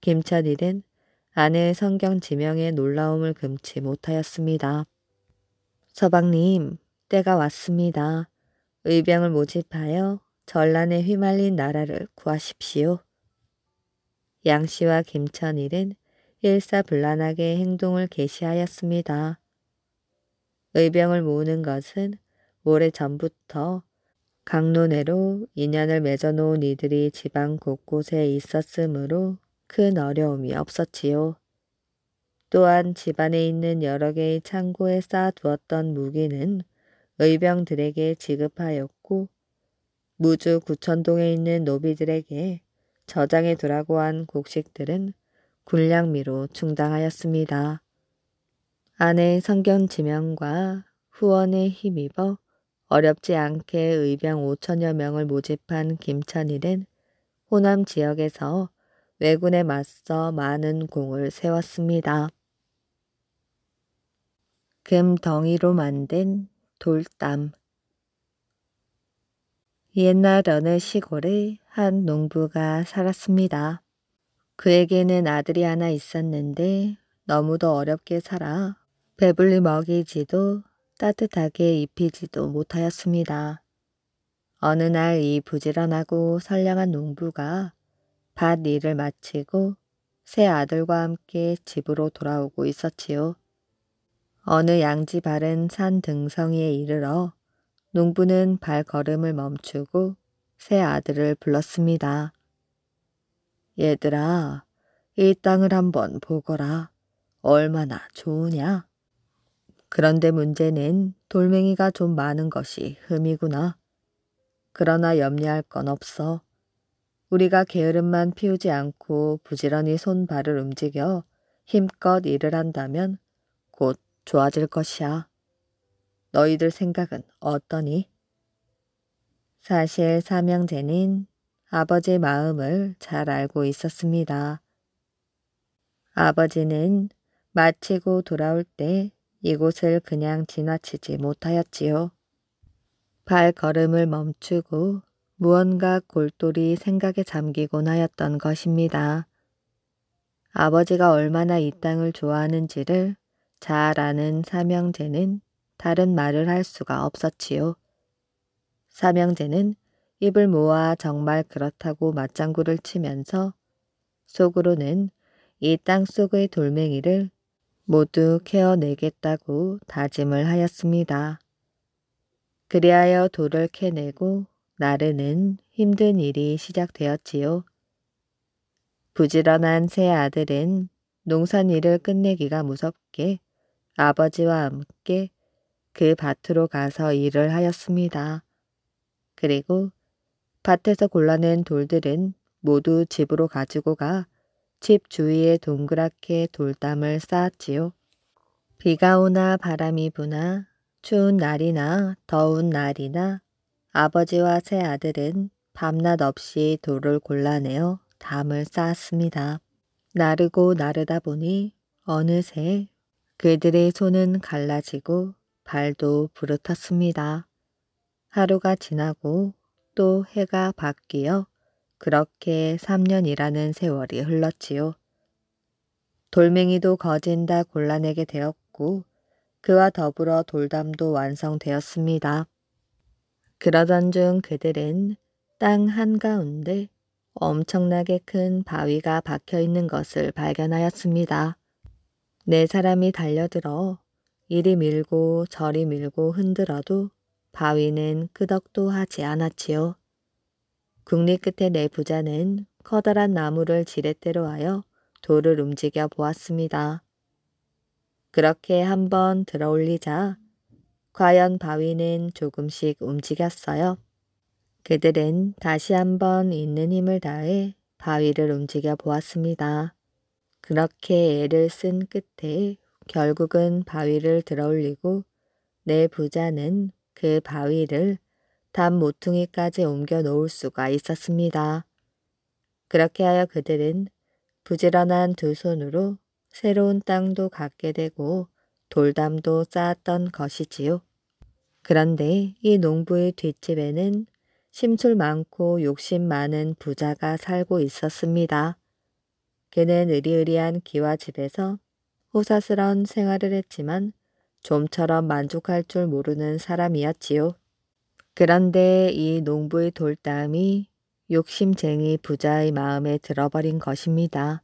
김천일은 아내의 성경 지명에 놀라움을 금치 못하였습니다. 서방님, 때가 왔습니다. 의병을 모집하여 전란에 휘말린 나라를 구하십시오. 양씨와 김천일은 일사불란하게 행동을 개시하였습니다. 의병을 모으는 것은 오래전부터 강론해로 인연을 맺어놓은 이들이 지방 곳곳에 있었으므로 큰 어려움이 없었지요. 또한 집안에 있는 여러 개의 창고에 쌓아두었던 무기는 의병들에게 지급하였고 무주 구천동에 있는 노비들에게 저장해 두라고 한 곡식들은 군량미로 충당하였습니다. 아내의 성경 지명과 후원에 힘입어 어렵지 않게 의병 5천여 명을 모집한 김천일은 호남 지역에서 왜군에 맞서 많은 공을 세웠습니다. 금덩이로 만든 돌담 옛날 어느 시골에 한 농부가 살았습니다. 그에게는 아들이 하나 있었는데 너무도 어렵게 살아 배불리 먹이지도 따뜻하게 입히지도 못하였습니다. 어느 날 이 부지런하고 선량한 농부가 밭 일을 마치고 새 아들과 함께 집으로 돌아오고 있었지요. 어느 양지바른 산 등성이에 이르러 농부는 발걸음을 멈추고 새 아들을 불렀습니다. 얘들아, 이 땅을 한번 보거라. 얼마나 좋으냐? 그런데 문제는 돌멩이가 좀 많은 것이 흠이구나. 그러나 염려할 건 없어. 우리가 게으름만 피우지 않고 부지런히 손발을 움직여 힘껏 일을 한다면 곧 좋아질 것이야. 너희들 생각은 어떠니? 사실 사명제는 아버지의 마음을 잘 알고 있었습니다. 아버지는 마치고 돌아올 때 이곳을 그냥 지나치지 못하였지요. 발걸음을 멈추고 무언가 골똘히 생각에 잠기곤 하였던 것입니다. 아버지가 얼마나 이 땅을 좋아하는지를 잘 아는 사명제는 다른 말을 할 수가 없었지요. 사명제는 입을 모아 정말 그렇다고 맞장구를 치면서 속으로는 이 땅속의 돌멩이를 모두 캐어내겠다고 다짐을 하였습니다. 그리하여 돌을 캐내고 나르는 힘든 일이 시작되었지요. 부지런한 세 아들은 농산일을 끝내기가 무섭게 아버지와 함께 그 밭으로 가서 일을 하였습니다. 그리고 밭에서 골라낸 돌들은 모두 집으로 가지고 가 집 주위에 동그랗게 돌담을 쌓았지요. 비가 오나 바람이 부나 추운 날이나 더운 날이나 아버지와 새 아들은 밤낮 없이 돌을 골라내어 담을 쌓았습니다. 나르고 나르다 보니 어느새 그들의 손은 갈라지고 발도 부르탔습니다. 하루가 지나고 또 해가 바뀌어 그렇게 3년이라는 세월이 흘렀지요. 돌멩이도 거진다 골라내게 되었고 그와 더불어 돌담도 완성되었습니다. 그러던 중 그들은 땅 한가운데 엄청나게 큰 바위가 박혀 있는 것을 발견하였습니다. 네 사람이 달려들어 이리 밀고 저리 밀고 흔들어도 바위는 끄덕도 하지 않았지요. 국리 끝에 내 네 부자는 커다란 나무를 지렛대로 하여 돌을 움직여 보았습니다. 그렇게 한 번 들어 올리자 과연 바위는 조금씩 움직였어요. 그들은 다시 한번 있는 힘을 다해 바위를 움직여 보았습니다. 그렇게 애를 쓴 끝에 결국은 바위를 들어올리고 내 부자는 그 바위를 담 모퉁이까지 옮겨 놓을 수가 있었습니다. 그렇게 하여 그들은 부지런한 두 손으로 새로운 땅도 갖게 되고 돌담도 쌓았던 것이지요. 그런데 이 농부의 뒷집에는 심술 많고 욕심 많은 부자가 살고 있었습니다. 그는 의리의리한 기와집에서 호사스러운 생활을 했지만 좀처럼 만족할 줄 모르는 사람이었지요. 그런데 이 농부의 돌담이 욕심쟁이 부자의 마음에 들어버린 것입니다.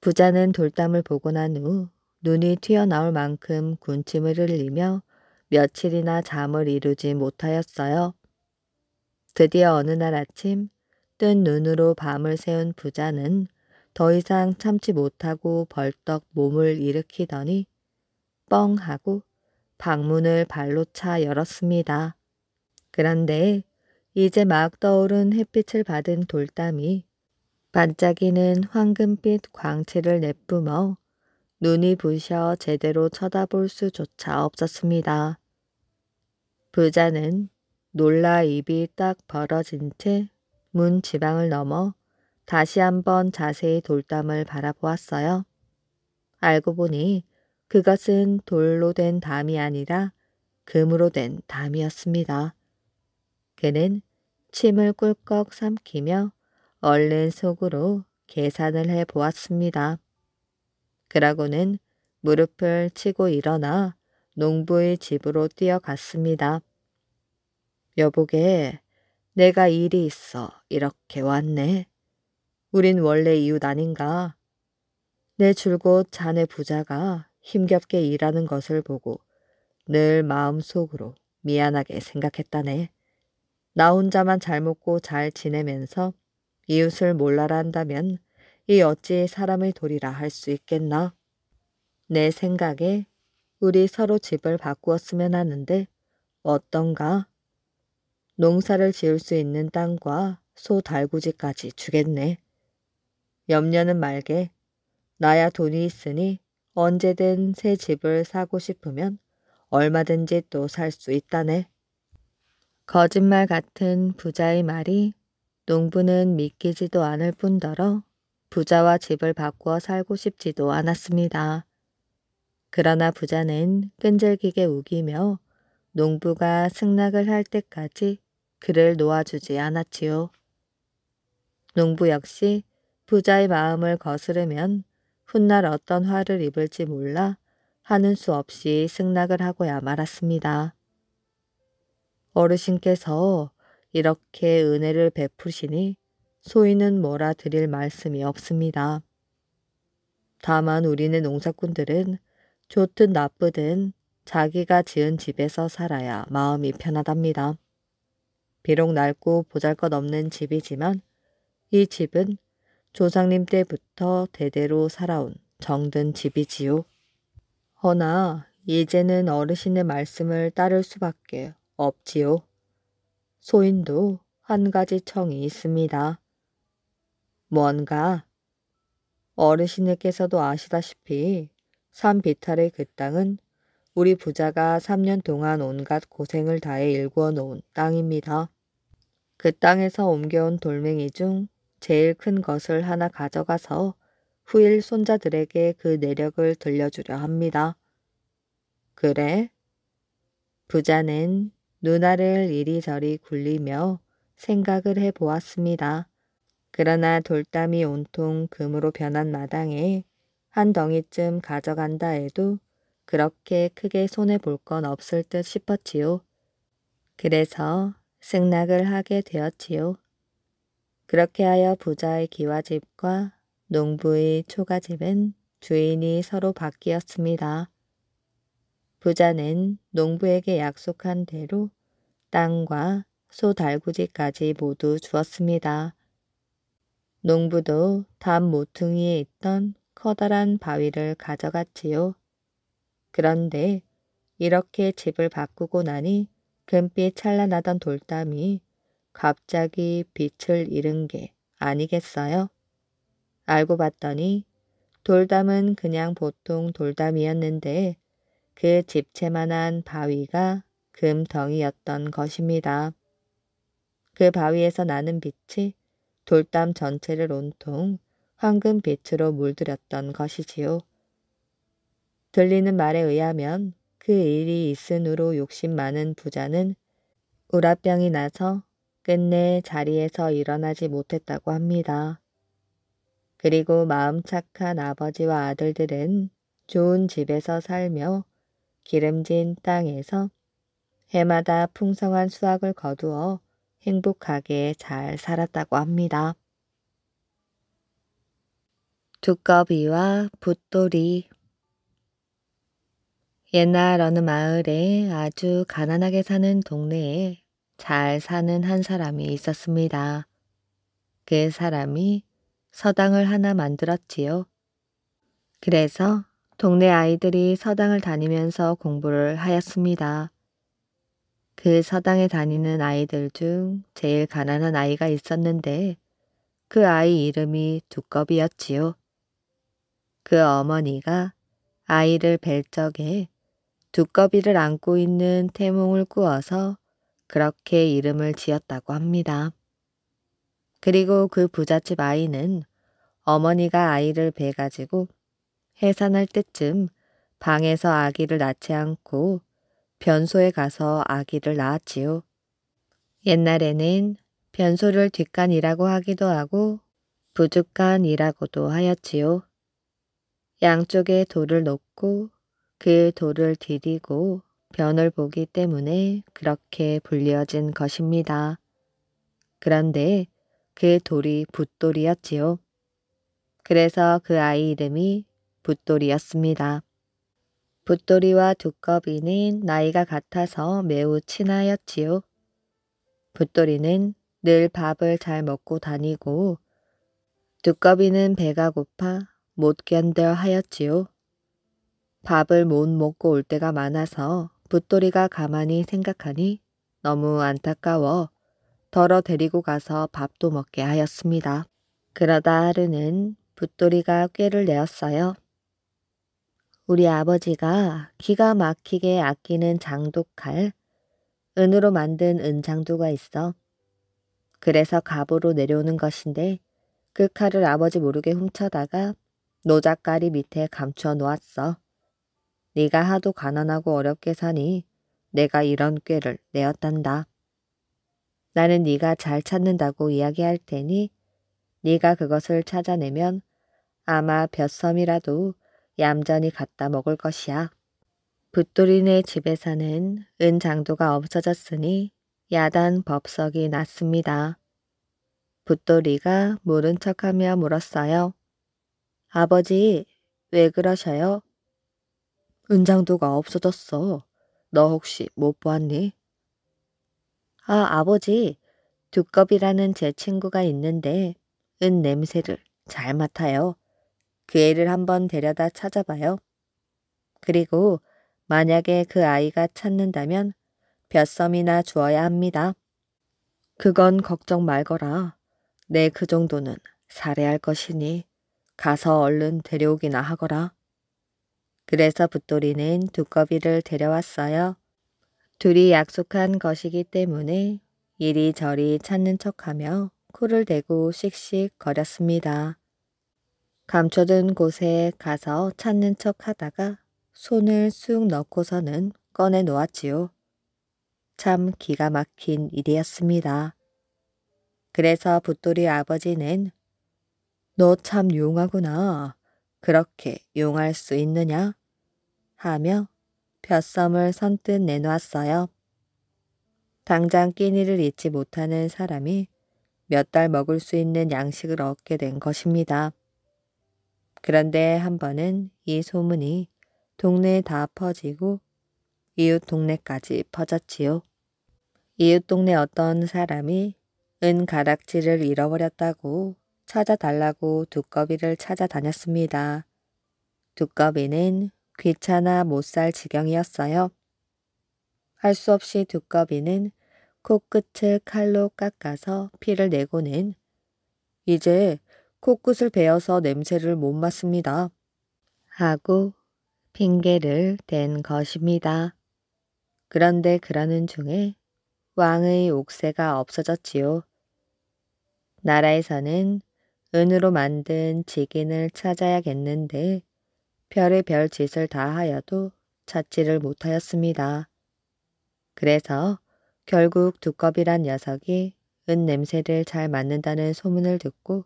부자는 돌담을 보고 난 후 눈이 튀어나올 만큼 군침을 흘리며 며칠이나 잠을 이루지 못하였어요. 드디어 어느 날 아침 뜬 눈으로 밤을 새운 부자는 더 이상 참지 못하고 벌떡 몸을 일으키더니 뻥 하고 방문을 발로 차 열었습니다. 그런데 이제 막 떠오른 햇빛을 받은 돌담이 반짝이는 황금빛 광채를 내뿜어 눈이 부셔 제대로 쳐다볼 수조차 없었습니다. 부자는 놀라 입이 딱 벌어진 채 문 지방을 넘어 다시 한번 자세히 돌담을 바라보았어요. 알고 보니 그것은 돌로 된 담이 아니라 금으로 된 담이었습니다. 그는 침을 꿀꺽 삼키며 얼른 속으로 계산을 해보았습니다. 그러고는 무릎을 치고 일어나 농부의 집으로 뛰어갔습니다. 여보게, 내가 일이 있어 이렇게 왔네. 우린 원래 이웃 아닌가? 내 줄곧 자네 부자가 힘겹게 일하는 것을 보고 늘 마음속으로 미안하게 생각했다네. 나 혼자만 잘 먹고 잘 지내면서 이웃을 몰라라 한다면 이 어찌 사람을 도리라 할 수 있겠나? 내 생각에 우리 서로 집을 바꾸었으면 하는데 어떤가? 농사를 지을 수 있는 땅과 소 달구지까지 주겠네. 염려는 말게. 나야 돈이 있으니 언제든 새 집을 사고 싶으면 얼마든지 또 살 수 있다네. 거짓말 같은 부자의 말이 농부는 믿기지도 않을 뿐더러 부자와 집을 바꾸어 살고 싶지도 않았습니다. 그러나 부자는 끈질기게 우기며 농부가 승낙을 할 때까지 그를 놓아주지 않았지요. 농부 역시 부자의 마음을 거스르면 훗날 어떤 화를 입을지 몰라 하는 수 없이 승낙을 하고야 말았습니다. 어르신께서 이렇게 은혜를 베푸시니 소인은 뭐라 드릴 말씀이 없습니다. 다만 우리는 농사꾼들은 좋든 나쁘든 자기가 지은 집에서 살아야 마음이 편하답니다. 비록 낡고 보잘것없는 집이지만 이 집은 조상님 때부터 대대로 살아온 정든 집이지요. 허나 이제는 어르신의 말씀을 따를 수밖에 없지요. 소인도 한 가지 청이 있습니다. 뭔가 어르신께서도 아시다시피 산비탈의 그 땅은 우리 부자가 3년 동안 온갖 고생을 다해 일구어 놓은 땅입니다. 그 땅에서 옮겨온 돌멩이 중 제일 큰 것을 하나 가져가서 후일 손자들에게 그 내력을 들려주려 합니다. 그래? 부자는 누나를 이리저리 굴리며 생각을 해보았습니다. 그러나 돌담이 온통 금으로 변한 마당에 한 덩이쯤 가져간다 해도 그렇게 크게 손해볼 건 없을 듯 싶었지요. 그래서 승낙을 하게 되었지요. 그렇게 하여 부자의 기와집과 농부의 초가집은 주인이 서로 바뀌었습니다. 부자는 농부에게 약속한 대로 땅과 소 달구지까지 모두 주었습니다. 농부도 담 모퉁이에 있던 커다란 바위를 가져갔지요. 그런데 이렇게 집을 바꾸고 나니 금빛 찬란하던 돌담이 갑자기 빛을 잃은 게 아니겠어요? 알고 봤더니 돌담은 그냥 보통 돌담이었는데 그 집채만한 바위가 금덩이였던 것입니다. 그 바위에서 나는 빛이 돌담 전체를 온통 황금빛으로 물들였던 것이지요. 들리는 말에 의하면 그 일이 있은후로 욕심 많은 부자는 우라병이 나서 끝내 자리에서 일어나지 못했다고 합니다. 그리고 마음 착한 아버지와 아들들은 좋은 집에서 살며 기름진 땅에서 해마다 풍성한 수확을 거두어 행복하게 잘 살았다고 합니다. 두꺼비와 붓돌이 옛날 어느 마을에 아주 가난하게 사는 동네에 잘 사는 한 사람이 있었습니다. 그 사람이 서당을 하나 만들었지요. 그래서 동네 아이들이 서당을 다니면서 공부를 하였습니다. 그 서당에 다니는 아이들 중 제일 가난한 아이가 있었는데 그 아이 이름이 두꺼비였지요. 그 어머니가 아이를 뵐 적에 두꺼비를 안고 있는 태몽을 꾸어서 그렇게 이름을 지었다고 합니다. 그리고 그 부잣집 아이는 어머니가 아이를 베가지고 해산할 때쯤 방에서 아기를 낳지 않고 변소에 가서 아기를 낳았지요. 옛날에는 변소를 뒷간이라고 하기도 하고 부죽간이라고도 하였지요. 양쪽에 돌을 놓고 그 돌을 디디고 변을 보기 때문에 그렇게 불리어진 것입니다. 그런데 그 돌이 붓돌이였지요. 그래서 그 아이 이름이 붓돌이였습니다. 붓돌이와 두꺼비는 나이가 같아서 매우 친하였지요. 붓돌이는 늘 밥을 잘 먹고 다니고 두꺼비는 배가 고파 못 견뎌 하였지요. 밥을 못 먹고 올 때가 많아서 붓돌이가 가만히 생각하니 너무 안타까워 덜어 데리고 가서 밥도 먹게 하였습니다. 그러다 하루는 붓돌이가 꾀를 내었어요. 우리 아버지가 기가 막히게 아끼는 장독칼, 은으로 만든 은장도가 있어. 그래서 갑으로 내려오는 것인데 그 칼을 아버지 모르게 훔쳐다가 노자갈이 밑에 감춰 놓았어. 네가 하도 가난하고 어렵게 사니 내가 이런 꾀를 내었단다. 나는 네가 잘 찾는다고 이야기할 테니 네가 그것을 찾아내면 아마 벼섬이라도 얌전히 갖다 먹을 것이야. 붓돌이네 집에 사는 은장도가 없어졌으니 야단 법석이 났습니다. 붓돌이가 모른 척하며 물었어요. 아버지, 왜 그러셔요? 은장도가 없어졌어. 너 혹시 못 보았니? 아, 아버지. 두꺼비라는제 친구가 있는데 은 냄새를 잘 맡아요. 그 애를 한번 데려다 찾아봐요. 그리고 만약에 그 아이가 찾는다면 벼섬이나 주어야 합니다. 그건 걱정 말거라. 내 그 정도는 살해할 것이니 가서 얼른 데려오기나 하거라. 그래서 붓돌이는 두꺼비를 데려왔어요. 둘이 약속한 것이기 때문에 이리저리 찾는 척하며 코를 대고 씩씩 거렸습니다. 감춰둔 곳에 가서 찾는 척 하다가 손을 쑥 넣고서는 꺼내 놓았지요. 참 기가 막힌 일이었습니다. 그래서 붓돌이 아버지는 너 참 용하구나. 그렇게 용할 수 있느냐? 하며 벼섬을 선뜻 내놓았어요. 당장 끼니를 잊지 못하는 사람이 몇 달 먹을 수 있는 양식을 얻게 된 것입니다. 그런데 한 번은 이 소문이 동네에 다 퍼지고 이웃 동네까지 퍼졌지요. 이웃 동네 어떤 사람이 은 가락지를 잃어버렸다고 찾아달라고 두꺼비를 찾아다녔습니다. 두꺼비는 귀찮아 못살 지경이었어요. 할 수 없이 두꺼비는 코끝을 칼로 깎아서 피를 내고는 이제 코끝을 베어서 냄새를 못 맡습니다. 하고 핑계를 댄 것입니다. 그런데 그러는 중에 왕의 옥새가 없어졌지요. 나라에서는 은으로 만든 직인을 찾아야겠는데 별의 별 짓을 다 하여도 찾지를 못하였습니다. 그래서 결국 두꺼비란 녀석이 은 냄새를 잘 맡는다는 소문을 듣고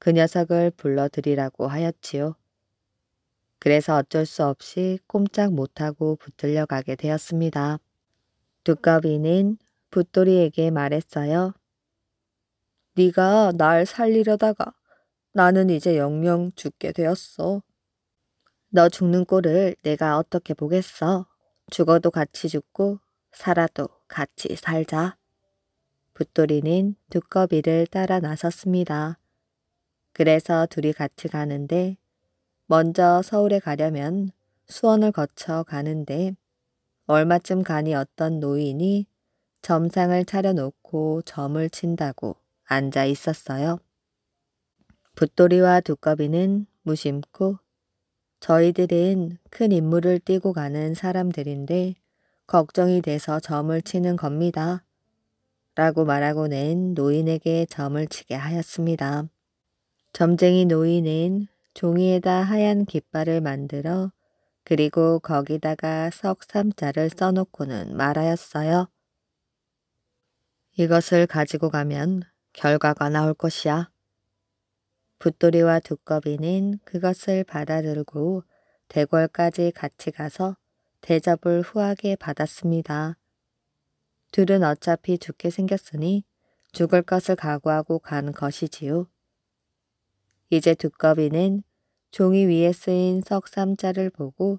그 녀석을 불러드리라고 하였지요. 그래서 어쩔 수 없이 꼼짝 못하고 붙들려 가게 되었습니다. 두꺼비는 붓돌이에게 말했어요. 네가 날 살리려다가 나는 이제 영영 죽게 되었어. 너 죽는 꼴을 내가 어떻게 보겠어? 죽어도 같이 죽고 살아도 같이 살자. 붓돌이는 두꺼비를 따라 나섰습니다. 그래서 둘이 같이 가는데 먼저 서울에 가려면 수원을 거쳐 가는데 얼마쯤 가니 어떤 노인이 점상을 차려놓고 점을 친다고 앉아 있었어요. 붓돌이와 두꺼비는 무심코 저희들은 큰 임무를 뛰고 가는 사람들인데 걱정이 돼서 점을 치는 겁니다. 라고 말하고낸 노인에게 점을 치게 하였습니다. 점쟁이 노인은 종이에다 하얀 깃발을 만들어 그리고 거기다가 석삼자를 써놓고는 말하였어요. 이것을 가지고 가면 결과가 나올 것이야. 붓돌이와 두꺼비는 그것을 받아들고 대궐까지 같이 가서 대접을 후하게 받았습니다. 둘은 어차피 죽게 생겼으니 죽을 것을 각오하고 간 것이지요. 이제 두꺼비는 종이 위에 쓰인 석삼자를 보고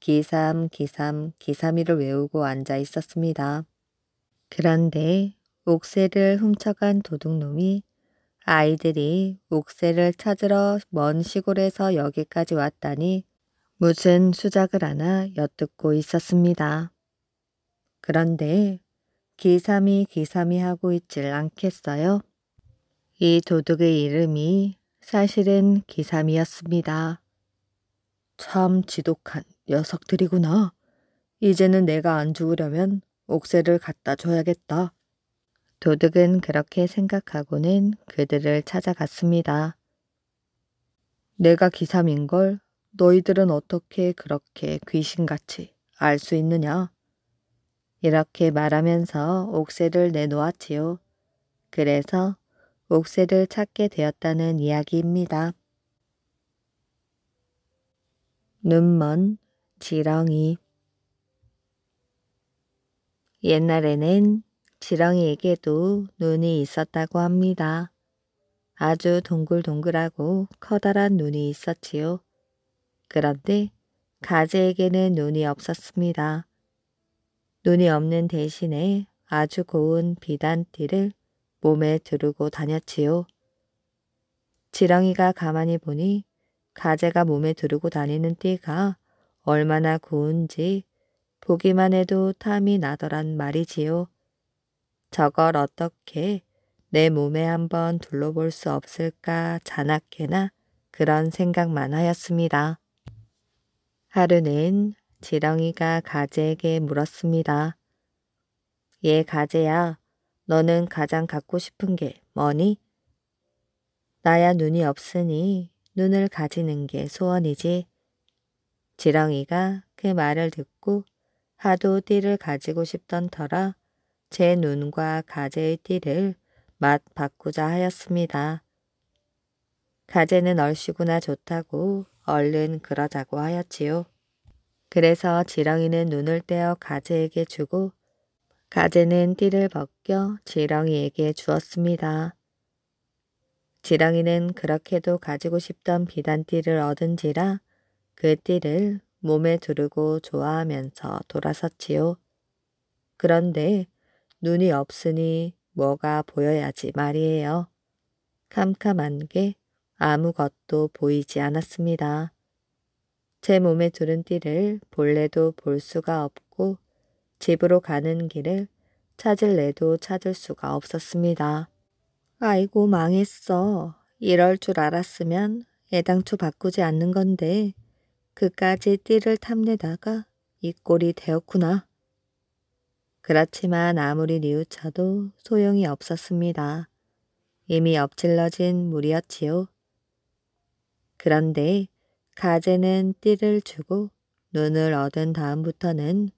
기삼 기삼 기삼이를 외우고 앉아 있었습니다. 그런데 옥새를 훔쳐간 도둑놈이 아이들이 옥새를 찾으러 먼 시골에서 여기까지 왔다니 무슨 수작을 하나 엿듣고 있었습니다. 그런데 기삼이 기삼이 하고 있질 않겠어요? 이 도둑의 이름이 사실은 기삼이었습니다. 참 지독한 녀석들이구나. 이제는 내가 안 죽으려면 옥새를 갖다 줘야겠다. 도둑은 그렇게 생각하고는 그들을 찾아갔습니다. 내가 기삼인 걸 너희들은 어떻게 그렇게 귀신같이 알 수 있느냐? 이렇게 말하면서 옥새를 내놓았지요. 그래서 옥새를 찾게 되었다는 이야기입니다. 눈먼 지렁이 옛날에는 지렁이에게도 눈이 있었다고 합니다. 아주 동글동글하고 커다란 눈이 있었지요. 그런데 가재에게는 눈이 없었습니다. 눈이 없는 대신에 아주 고운 비단띠를 몸에 두르고 다녔지요. 지렁이가 가만히 보니 가재가 몸에 두르고 다니는 띠가 얼마나 고운지 보기만 해도 탐이 나더란 말이지요. 저걸 어떻게 내 몸에 한번 둘러볼 수 없을까 자나깨나 그런 생각만 하였습니다. 하루는 지렁이가 가재에게 물었습니다. 얘 예, 가재야, 너는 가장 갖고 싶은 게 뭐니? 나야 눈이 없으니 눈을 가지는 게 소원이지. 지렁이가 그 말을 듣고 하도 띠를 가지고 싶던 터라 제 눈과 가재의 띠를 맛 바꾸자 하였습니다. 가재는 얼씨구나 좋다고 얼른 그러자고 하였지요. 그래서 지렁이는 눈을 떼어 가재에게 주고 가재는 띠를 벗겨 지렁이에게 주었습니다. 지렁이는 그렇게도 가지고 싶던 비단띠를 얻은지라 그 띠를 몸에 두르고 좋아하면서 돌아섰지요. 그런데 눈이 없으니 뭐가 보여야지 말이에요. 캄캄한 게 아무것도 보이지 않았습니다. 제 몸에 두른 띠를 본래도 볼 수가 없고 집으로 가는 길을 찾을래도 찾을 수가 없었습니다. 아이고 망했어. 이럴 줄 알았으면 애당초 바꾸지 않는 건데 그까지 띠를 탐내다가 이 꼴이 되었구나. 그렇지만 아무리 뉘우쳐도 소용이 없었습니다. 이미 엎질러진 물이었지요. 그런데 가재는 띠를 주고 눈을 얻은 다음부터는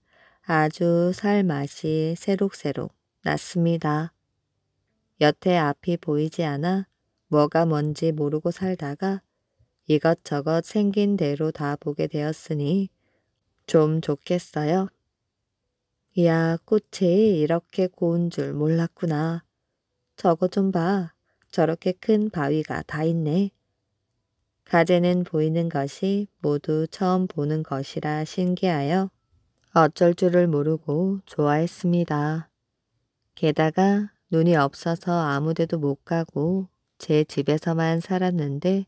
아주 살 맛이 새록새록 났습니다. 여태 앞이 보이지 않아 뭐가 뭔지 모르고 살다가 이것저것 생긴 대로 다 보게 되었으니 좀 좋겠어요. 이야, 꽃이 이렇게 고운 줄 몰랐구나. 저거 좀 봐. 저렇게 큰 바위가 다 있네. 가재는 보이는 것이 모두 처음 보는 것이라 신기하여 어쩔 줄을 모르고 좋아했습니다. 게다가 눈이 없어서 아무데도 못 가고 제 집에서만 살았는데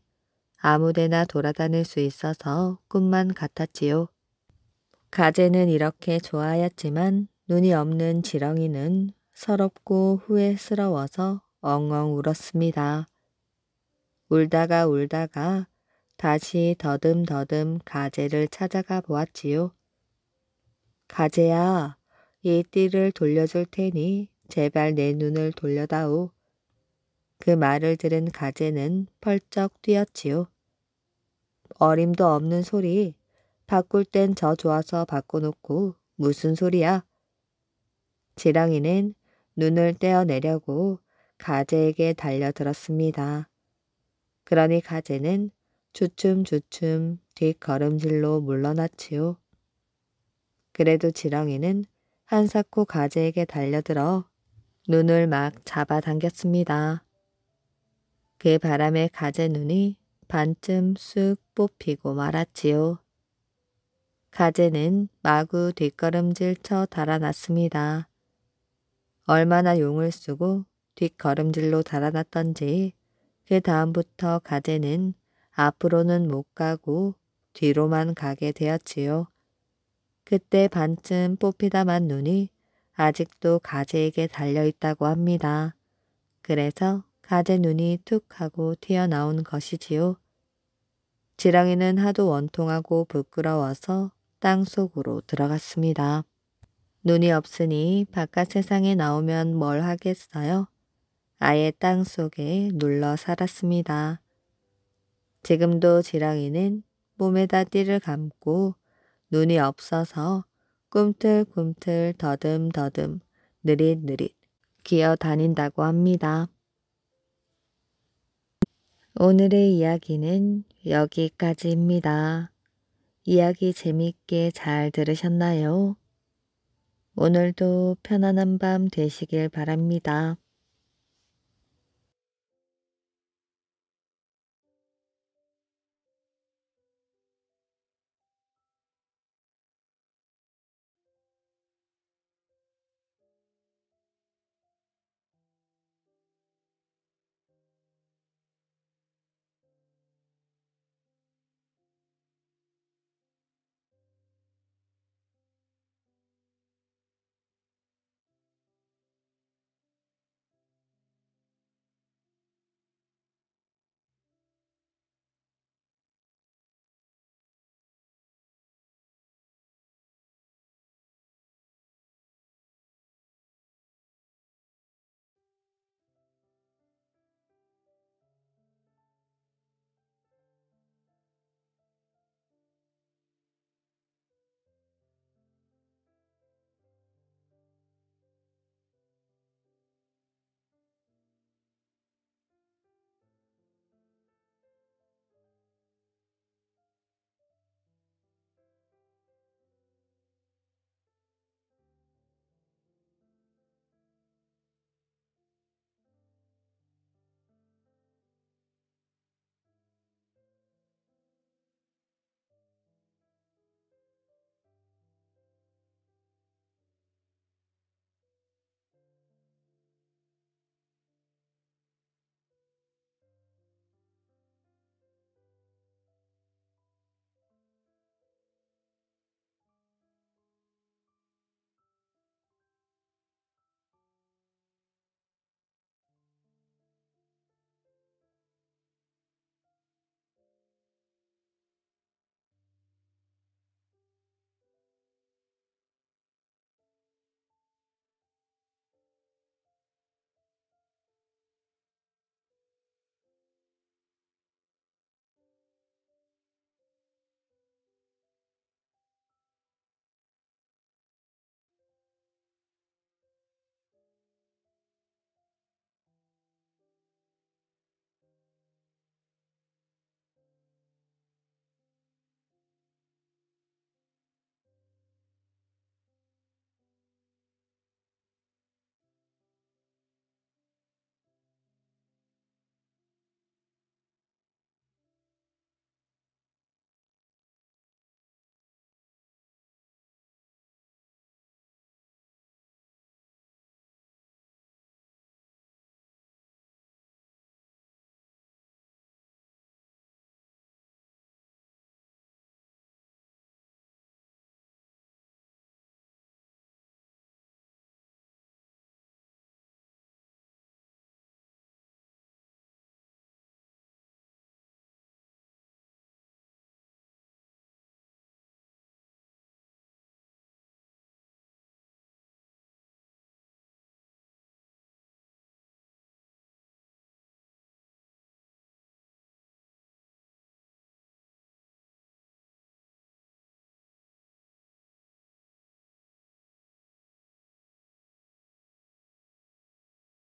아무데나 돌아다닐 수 있어서 꿈만 같았지요. 가재는 이렇게 좋아하였지만 눈이 없는 지렁이는 서럽고 후회스러워서 엉엉 울었습니다. 울다가 울다가 다시 더듬더듬 가재를 찾아가 보았지요. 가재야, 이 띠를 돌려줄 테니 제발 내 눈을 돌려다오. 그 말을 들은 가재는 펄쩍 뛰었지요. 어림도 없는 소리, 바꿀 땐 저 좋아서 바꿔놓고 무슨 소리야? 지랑이는 눈을 떼어내려고 가재에게 달려들었습니다. 그러니 가재는 주춤주춤 뒷걸음질로 물러났지요. 그래도 지렁이는 한사코 가재에게 달려들어 눈을 막 잡아당겼습니다. 그 바람에 가재 눈이 반쯤 쑥 뽑히고 말았지요. 가재는 마구 뒷걸음질 쳐 달아났습니다. 얼마나 용을 쓰고 뒷걸음질로 달아났던지 그 다음부터 가재는 앞으로는 못 가고 뒤로만 가게 되었지요. 그때 반쯤 뽑히다만 눈이 아직도 가재에게 달려있다고 합니다. 그래서 가재 눈이 툭 하고 튀어나온 것이지요. 지렁이는 하도 원통하고 부끄러워서 땅 속으로 들어갔습니다. 눈이 없으니 바깥 세상에 나오면 뭘 하겠어요? 아예 땅 속에 눌러 살았습니다. 지금도 지렁이는 몸에다 띠를 감고 눈이 없어서 꿈틀꿈틀 더듬더듬 느릿느릿 기어 다닌다고 합니다. 오늘의 이야기는 여기까지입니다. 이야기 재밌게 잘 들으셨나요? 오늘도 편안한 밤 되시길 바랍니다.